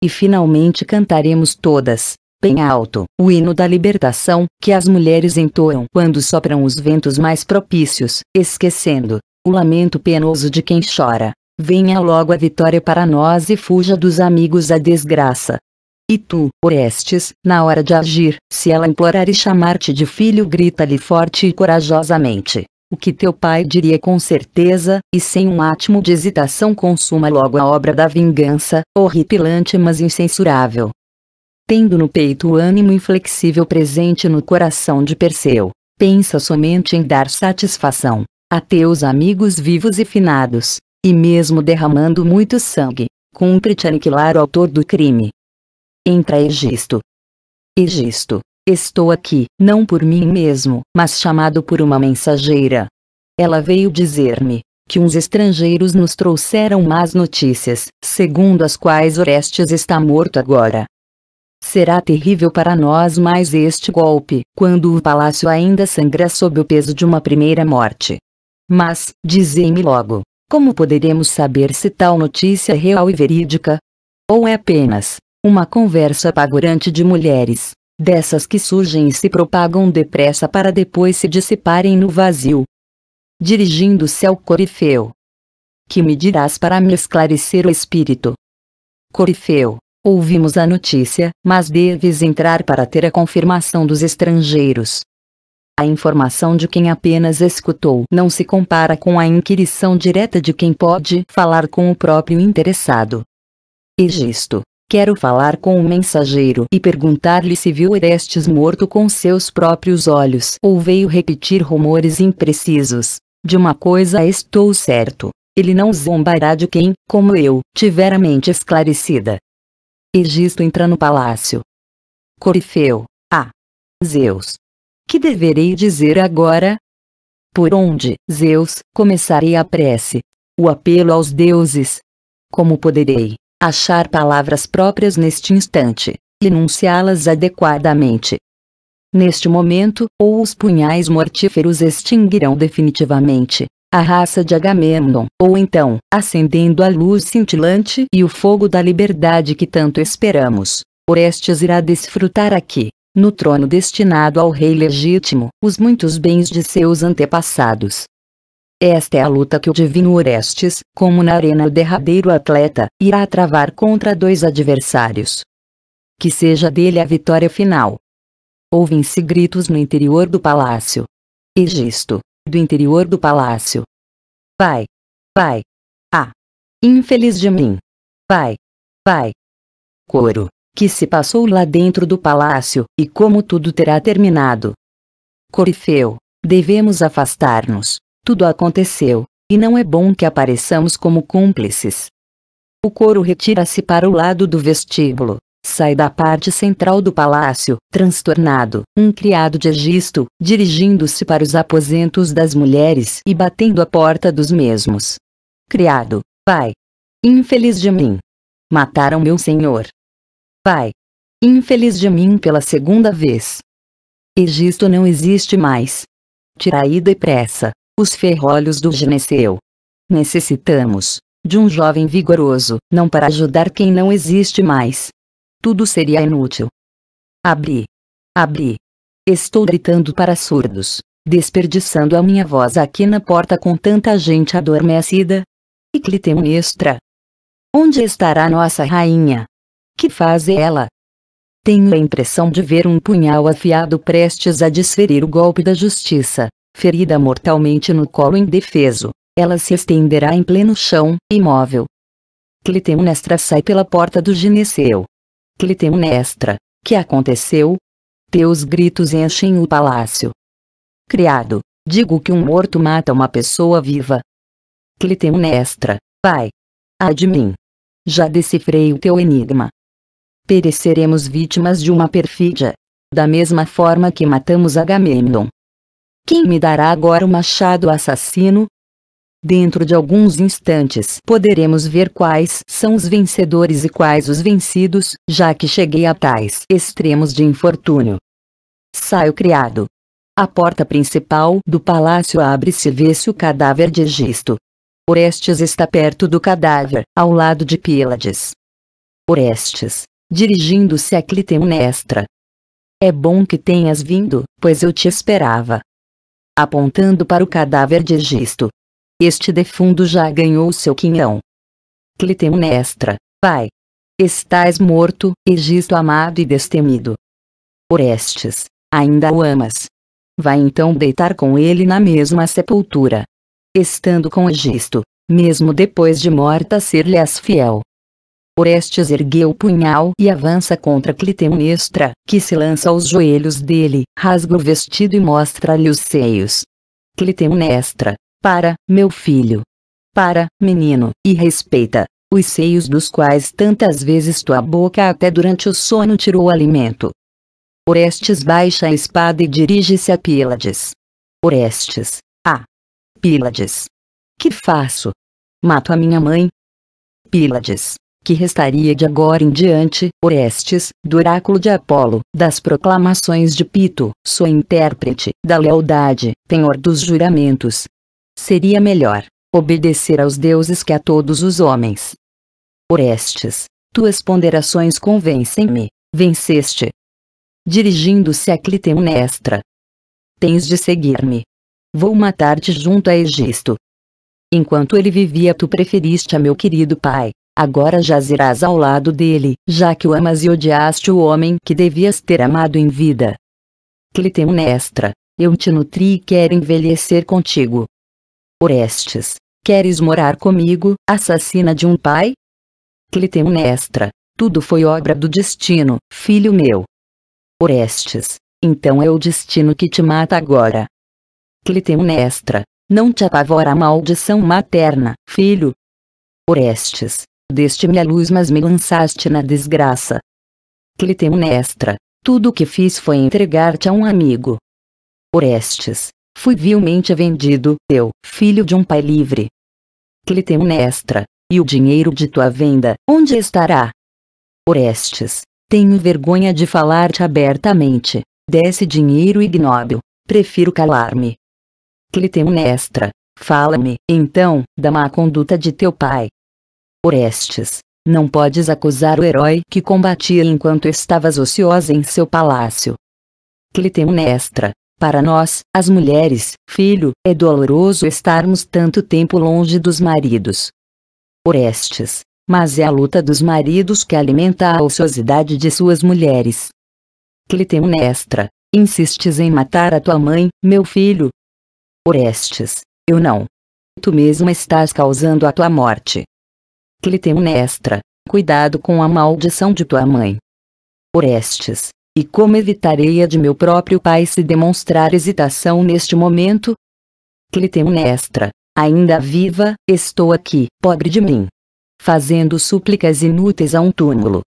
E finalmente cantaremos todas, bem alto, o hino da libertação, que as mulheres entoam quando sopram os ventos mais propícios, esquecendo o lamento penoso de quem chora. Venha logo a vitória para nós e fuja dos amigos a desgraça. E tu, Orestes, na hora de agir, se ela implorar e chamar-te de filho, grita-lhe forte e corajosamente: o que teu pai diria com certeza, e sem um átimo de hesitação consuma logo a obra da vingança, horripilante mas incensurável. Tendo no peito o ânimo inflexível presente no coração de Perseu, pensa somente em dar satisfação a teus amigos vivos e finados, e mesmo derramando muito sangue, cumpre-te aniquilar o autor do crime. Entra Egisto. Egisto, Estou aqui, não por mim mesmo, mas chamado por uma mensageira. Ela veio dizer-me que uns estrangeiros nos trouxeram más notícias, segundo as quais Orestes está morto agora. Será terrível para nós mais este golpe, quando o palácio ainda sangra sob o peso de uma primeira morte. Mas, dizei-me logo, como poderemos saber se tal notícia é real e verídica? Ou é apenas uma conversa apagurante de mulheres? dessas que surgem e se propagam depressa para depois se dissiparem no vazio. Dirigindo-se ao Corifeu. Que me dirás para me esclarecer o espírito? Corifeu, ouvimos a notícia, mas deves entrar para ter a confirmação dos estrangeiros. A informação de quem apenas escutou não se compara com a inquirição direta de quem pode falar com o próprio interessado. Egisto, Quero falar com o mensageiro e perguntar-lhe se viu Orestes morto com seus próprios olhos ou veio repetir rumores imprecisos. De uma coisa estou certo. Ele não zombará de quem, como eu, tiver a mente esclarecida. Egisto entra no palácio. Corifeu. Ah! Zeus! Que deverei dizer agora? Por onde, Zeus, começarei a prece? O apelo aos deuses? Como poderei, achar palavras próprias neste instante, enunciá-las adequadamente. Neste momento, ou os punhais mortíferos extinguirão definitivamente a raça de Agamemnon, ou então, acendendo a luz cintilante e o fogo da liberdade que tanto esperamos, Orestes irá desfrutar aqui, no trono destinado ao rei legítimo, os muitos bens de seus antepassados, esta é a luta que o divino Orestes, como na arena o derradeiro atleta, irá travar contra dois adversários. Que seja dele a vitória final. Ouvem-se gritos no interior do palácio. Egisto, do interior do palácio. Pai! Pai! Ah! Infeliz de mim! Pai! Pai! Coro, que se passou lá dentro do palácio, e como tudo terá terminado. Corifeu, devemos afastar-nos. Tudo aconteceu, e não é bom que apareçamos como cúmplices. O coro retira-se para o lado do vestíbulo. Sai da parte central do palácio, transtornado, um criado de Egisto, dirigindo-se para os aposentos das mulheres e batendo a porta dos mesmos. Criado, vai. Infeliz de mim. Mataram meu senhor. Vai. Infeliz de mim pela segunda vez. Egisto não existe mais. Tiraí depressa os ferrolhos do Geneseu. Necessitamos de um jovem vigoroso, não para ajudar quem não existe mais. Tudo seria inútil. Abri. Abri. Estou gritando para surdos, desperdiçando a minha voz aqui na porta com tanta gente adormecida. E Clitemnestra? Onde estará nossa rainha? Que faz ela? Tenho a impressão de ver um punhal afiado prestes a desferir o golpe da justiça ferida mortalmente no colo indefeso, ela se estenderá em pleno chão, imóvel. Clitemnestra sai pela porta do gineceu. Clitemnestra, que aconteceu? Teus gritos enchem o palácio. Criado, digo que um morto mata uma pessoa viva. Clitemnestra, vai. Admin. Já decifrei o teu enigma. Pereceremos vítimas de uma perfídia. Da mesma forma que matamos Agamemnon. Quem me dará agora o machado assassino? Dentro de alguns instantes poderemos ver quais são os vencedores e quais os vencidos, já que cheguei a tais extremos de infortúnio. Saio criado. A porta principal do palácio abre-se e vê-se o cadáver de Egisto. Orestes está perto do cadáver, ao lado de Pílades. Orestes, dirigindo-se a Clitemnestra. É bom que tenhas vindo, pois eu te esperava apontando para o cadáver de Egisto. Este defundo já ganhou seu quinhão. Clitemnestra, pai. Estás morto, Egisto amado e destemido. Orestes, ainda o amas. Vai então deitar com ele na mesma sepultura. Estando com Egisto, mesmo depois de morta ser-lhe-as fiel. Orestes ergueu o punhal e avança contra Clitemnestra, que se lança aos joelhos dele, rasga o vestido e mostra-lhe os seios. Clitemnestra, para, meu filho. Para, menino, e respeita, os seios dos quais tantas vezes tua boca até durante o sono tirou alimento. Orestes baixa a espada e dirige-se a Pílades. Orestes, ah! Pílades! Que faço? Mato a minha mãe? Pílades, que restaria de agora em diante, Orestes, do oráculo de Apolo, das proclamações de Pito, sua intérprete, da lealdade, penhor dos juramentos. Seria melhor obedecer aos deuses que a todos os homens. Orestes, tuas ponderações convencem-me, venceste. Dirigindo-se a Clitemnestra. Tens de seguir-me. Vou matar-te junto a Egisto. Enquanto ele vivia tu preferiste a meu querido pai, agora jazerás ao lado dele, já que o amas e odiaste o homem que devias ter amado em vida. Clitemnestra, eu te nutri e quero envelhecer contigo. Orestes, queres morar comigo, assassina de um pai? Clitemnestra, tudo foi obra do destino, filho meu. Orestes, então é o destino que te mata agora. Clitemnestra, não te apavora a maldição materna, filho? Orestes, Deste-me a luz mas me lançaste na desgraça. Clitemnestra, tudo o que fiz foi entregar-te a um amigo. Orestes, fui vilmente vendido, eu, filho de um pai livre. Clitemnestra, e o dinheiro de tua venda, onde estará? Orestes, tenho vergonha de falar-te abertamente, desse dinheiro ignóbil, prefiro calar-me. Clitemnestra, fala-me, então, da má conduta de teu pai. Orestes, não podes acusar o herói que combatia enquanto estavas ociosa em seu palácio. Clitemnestra, para nós, as mulheres, filho, é doloroso estarmos tanto tempo longe dos maridos. Orestes, mas é a luta dos maridos que alimenta a ociosidade de suas mulheres. Clitemnestra, insistes em matar a tua mãe, meu filho? Orestes, eu não. Tu mesma estás causando a tua morte. Clitemnestra, cuidado com a maldição de tua mãe. Orestes, e como evitarei a de meu próprio pai se demonstrar hesitação neste momento? Clitemnestra, ainda viva, estou aqui, pobre de mim. Fazendo súplicas inúteis a um túmulo.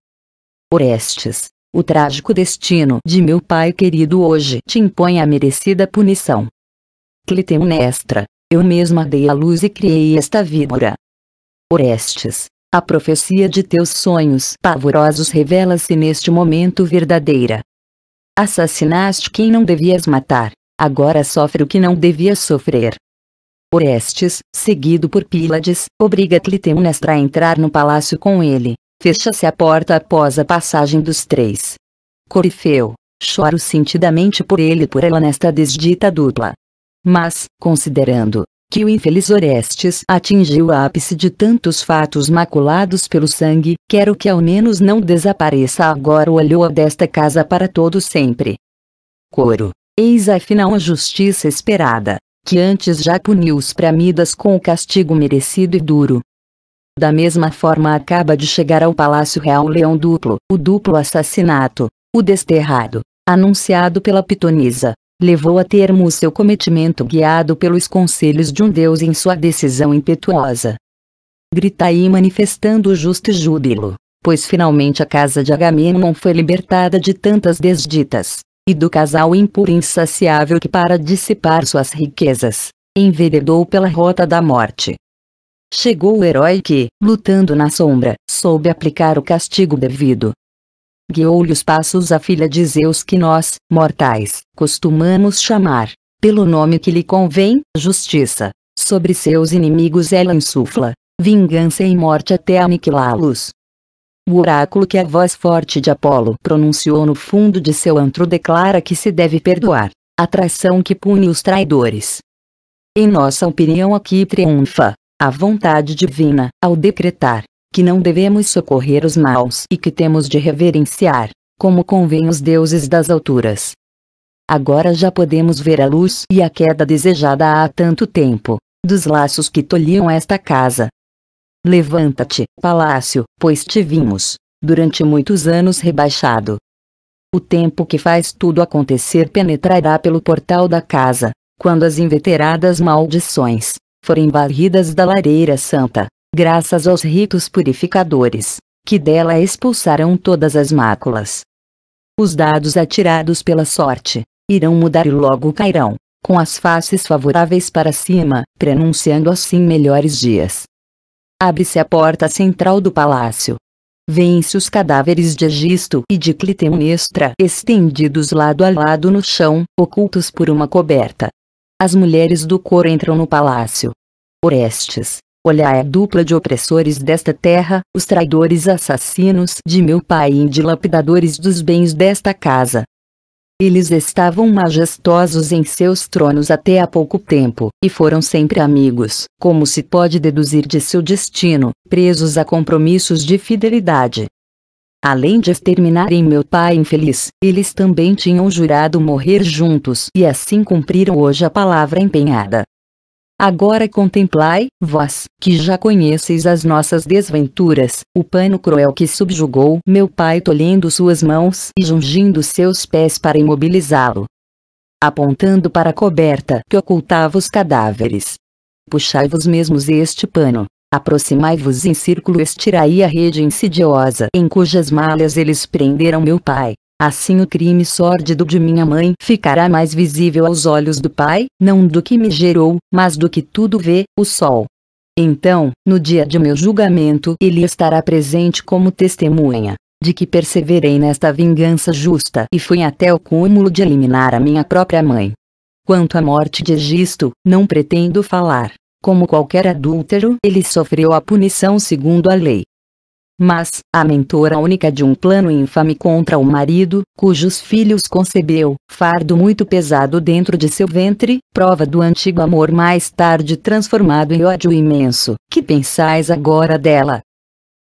Orestes, o trágico destino de meu pai querido hoje te impõe a merecida punição. Clitemnestra, eu mesma dei a luz e criei esta víbora, Orestes, a profecia de teus sonhos pavorosos revela-se neste momento verdadeira. Assassinaste quem não devias matar, agora sofre o que não devias sofrer. Orestes, seguido por Pílades, obriga Clitemnestra a entrar no palácio com ele. Fecha-se a porta após a passagem dos três. Corifeu, choro sentidamente por ele e por ela nesta desdita dupla. Mas, considerando que o infeliz Orestes atingiu o ápice de tantos fatos maculados pelo sangue, quero que ao menos não desapareça agora o olho desta casa para todo sempre. Coro. Eis afinal a justiça esperada, que antes já puniu os pramidas com o castigo merecido e duro. Da mesma forma acaba de chegar ao Palácio Real Leão Duplo, o duplo assassinato, o desterrado, anunciado pela pitonisa, levou a termo o seu cometimento guiado pelos conselhos de um Deus em sua decisão impetuosa. Gritai manifestando o justo júbilo, pois finalmente a casa de Agamemnon foi libertada de tantas desditas, e do casal impuro e insaciável que para dissipar suas riquezas, enveredou pela rota da morte. Chegou o herói que, lutando na sombra, soube aplicar o castigo devido, guiou-lhe os passos a filha de Zeus que nós, mortais, costumamos chamar, pelo nome que lhe convém, justiça. Sobre seus inimigos ela insufla, vingança e morte até aniquilá-los. O oráculo que a voz forte de Apolo pronunciou no fundo de seu antro declara que se deve perdoar, a traição que pune os traidores. Em nossa opinião aqui triunfa, a vontade divina, ao decretar, que não devemos socorrer os maus e que temos de reverenciar, como convém os deuses das alturas. Agora já podemos ver a luz e a queda desejada há tanto tempo, dos laços que tolhiam esta casa. Levanta-te, palácio, pois te vimos, durante muitos anos rebaixado. O tempo que faz tudo acontecer penetrará pelo portal da casa, quando as inveteradas maldições forem varridas da lareira santa, graças aos ritos purificadores, que dela expulsaram todas as máculas. Os dados atirados pela sorte, irão mudar e logo cairão, com as faces favoráveis para cima, prenunciando assim melhores dias. Abre-se a porta central do palácio. Vêm-se os cadáveres de Egisto e de Clitemnestra estendidos lado a lado no chão, ocultos por uma coberta. As mulheres do coro entram no palácio. Orestes, Olha a dupla de opressores desta terra, os traidores assassinos de meu pai e dilapidadores dos bens desta casa. Eles estavam majestosos em seus tronos até há pouco tempo, e foram sempre amigos, como se pode deduzir de seu destino, presos a compromissos de fidelidade. Além de exterminarem meu pai infeliz, eles também tinham jurado morrer juntos e assim cumpriram hoje a palavra empenhada. Agora contemplai, vós, que já conheceis as nossas desventuras, o pano cruel que subjugou meu pai tolhendo suas mãos e jungindo seus pés para imobilizá-lo. Apontando para a coberta que ocultava os cadáveres. Puxai-vos mesmos este pano, Aproximai-vos em círculo estirai a rede insidiosa em cujas malhas eles prenderam meu pai. Assim o crime sórdido de minha mãe ficará mais visível aos olhos do Pai, não do que me gerou, mas do que tudo vê, o sol. Então, no dia de meu julgamento, ele estará presente como testemunha de que perseverei nesta vingança justa e fui até o cúmulo de eliminar a minha própria mãe. Quanto à morte de Egisto, não pretendo falar. Como qualquer adúltero, ele sofreu a punição segundo a lei mas, a mentora única de um plano infame contra o marido, cujos filhos concebeu, fardo muito pesado dentro de seu ventre, prova do antigo amor mais tarde transformado em ódio imenso, que pensais agora dela?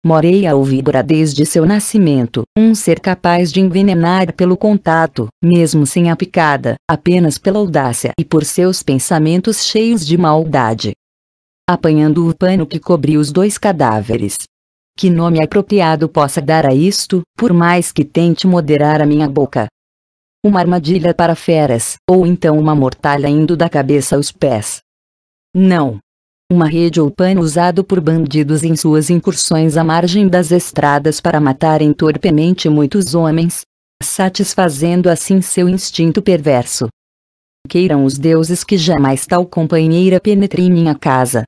Morei a ouvira desde seu nascimento, um ser capaz de envenenar pelo contato, mesmo sem a picada, apenas pela audácia e por seus pensamentos cheios de maldade apanhando o pano que cobriu os dois cadáveres, que nome apropriado possa dar a isto, por mais que tente moderar a minha boca. Uma armadilha para feras, ou então uma mortalha indo da cabeça aos pés. Não. Uma rede ou pano usado por bandidos em suas incursões à margem das estradas para matarem torpemente muitos homens, satisfazendo assim seu instinto perverso. Queiram os deuses que jamais tal companheira penetre em minha casa.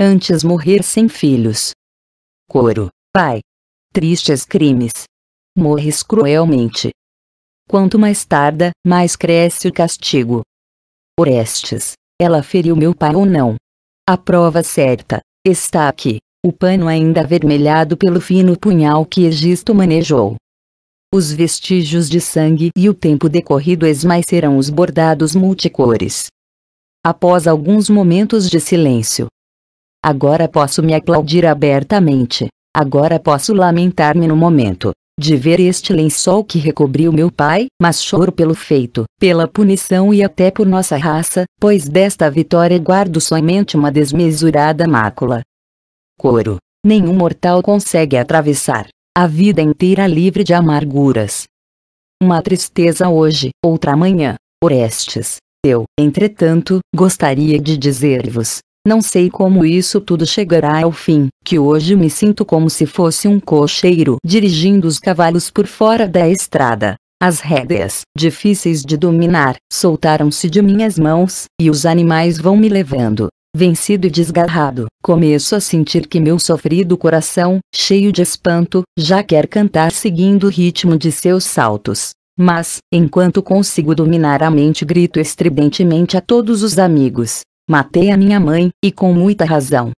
Antes morrer sem filhos. Coro. Pai. Tristes crimes. Morres cruelmente. Quanto mais tarda, mais cresce o castigo. Orestes, ela feriu meu pai ou não? A prova certa está aqui, o pano ainda avermelhado pelo fino punhal que Egisto manejou. Os vestígios de sangue e o tempo decorrido esmaecerão os bordados multicores. Após alguns momentos de silêncio, agora posso me aplaudir abertamente. Agora posso lamentar-me no momento de ver este lençol que recobriu meu pai, mas choro pelo feito, pela punição e até por nossa raça, pois desta vitória guardo somente uma desmesurada mácula. Coro. Nenhum mortal consegue atravessar a vida inteira livre de amarguras. Uma tristeza hoje, outra amanhã. Orestes, eu, entretanto, gostaria de dizer-vos não sei como isso tudo chegará ao fim, que hoje me sinto como se fosse um cocheiro dirigindo os cavalos por fora da estrada. As rédeas, difíceis de dominar, soltaram-se de minhas mãos, e os animais vão me levando. Vencido e desgarrado, começo a sentir que meu sofrido coração, cheio de espanto, já quer cantar seguindo o ritmo de seus saltos. Mas, enquanto consigo dominar a mente, grito estridentemente a todos os amigos: Matei a minha mãe, e com muita razão.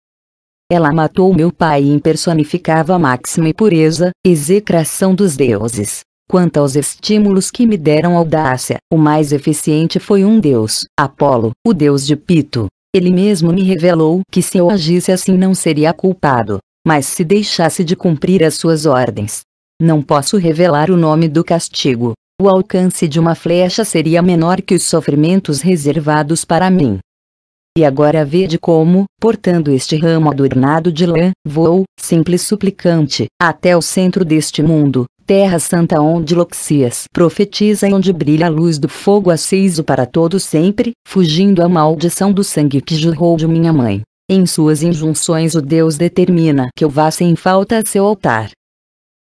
Ela matou meu pai e impersonificava a máxima impureza, execração dos deuses. Quanto aos estímulos que me deram audácia, o mais eficiente foi um deus, Apolo, o deus de Pito. Ele mesmo me revelou que se eu agisse assim não seria culpado, mas se deixasse de cumprir as suas ordens. Não posso revelar o nome do castigo. O alcance de uma flecha seria menor que os sofrimentos reservados para mim. E agora vede como, portando este ramo adornado de lã, vou, simples suplicante, até o centro deste mundo, terra santa onde Loxias profetiza e onde brilha a luz do fogo aceso para todo sempre, fugindo à maldição do sangue que jurou de minha mãe. Em suas injunções o Deus determina que eu vá sem falta a seu altar,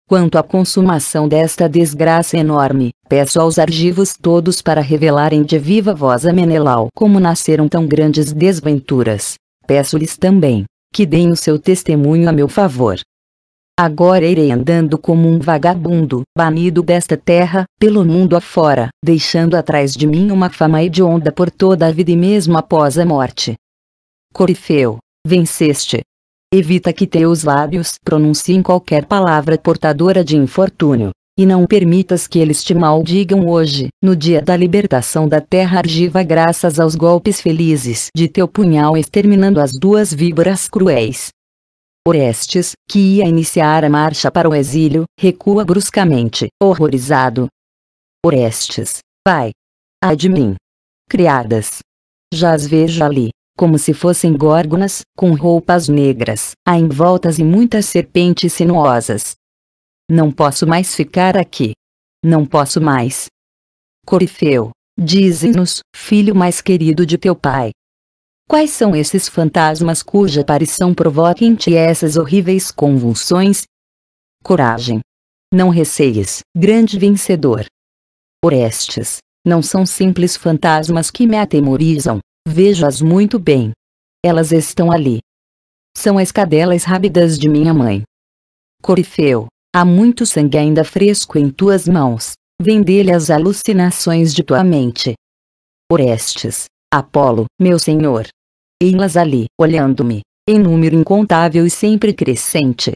Quanto à consumação desta desgraça enorme, peço aos argivos todos para revelarem de viva voz a Menelau como nasceram tão grandes desventuras. Peço-lhes também, que deem o seu testemunho a meu favor. Agora irei andando como um vagabundo, banido desta terra, pelo mundo afora, deixando atrás de mim uma fama hedionda por toda a vida e mesmo após a morte. Corifeu, venceste, Evita que teus lábios pronunciem qualquer palavra portadora de infortúnio. E não permitas que eles te maldigam hoje, no dia da libertação da terra argiva graças aos golpes felizes de teu punhal exterminando as duas víboras cruéis. Orestes, que ia iniciar a marcha para o exílio, recua bruscamente, horrorizado. Orestes, pai! Ai de mim! Criadas! Já as vejo ali, como se fossem górgonas, com roupas negras, a envoltas e muitas serpentes sinuosas. Não posso mais ficar aqui. Não posso mais. Corifeu, dize-nos, filho mais querido de teu pai. Quais são esses fantasmas cuja aparição provoca em ti essas horríveis convulsões? Coragem. Não receies, grande vencedor. Orestes, não são simples fantasmas que me atemorizam, vejo as muito bem. Elas estão ali. São as cadelas rápidas de minha mãe. Corifeu, há muito sangue ainda fresco em tuas mãos, vendê-lhe as alucinações de tua mente. Orestes, Apolo, meu senhor. Ei-las ali, olhando-me, em número incontável e sempre crescente.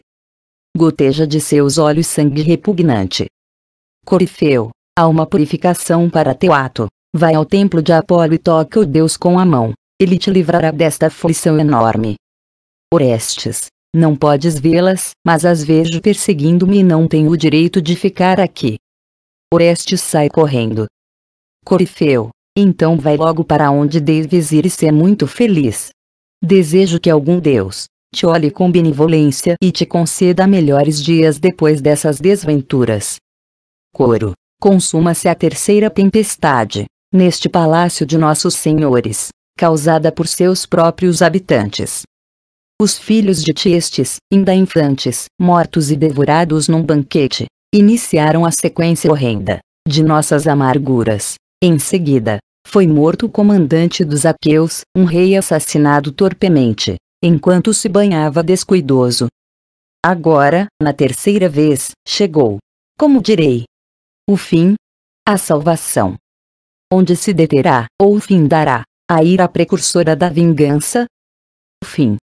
Goteja de seus olhos sangue repugnante. Corifeu, há uma purificação para teu ato. Vai ao templo de Apolo e toca o deus com a mão. Ele te livrará desta aflição enorme. Orestes, não podes vê-las, mas as vejo perseguindo-me e não tenho o direito de ficar aqui. Orestes sai correndo. Corifeu, então vai logo para onde deves ir e ser muito feliz. Desejo que algum deus te olhe com benevolência e te conceda melhores dias depois dessas desventuras. Coro, consuma-se a terceira tempestade neste palácio de nossos senhores, causada por seus próprios habitantes. Os filhos de Tiestes, ainda infantes, mortos e devorados num banquete, iniciaram a sequência horrenda de nossas amarguras. Em seguida, foi morto o comandante dos aqueus, um rei assassinado torpemente, enquanto se banhava descuidoso. Agora, na terceira vez, chegou. Como direi? O fim? A salvação onde se deterá, ou findará, a ira precursora da vingança? Fim.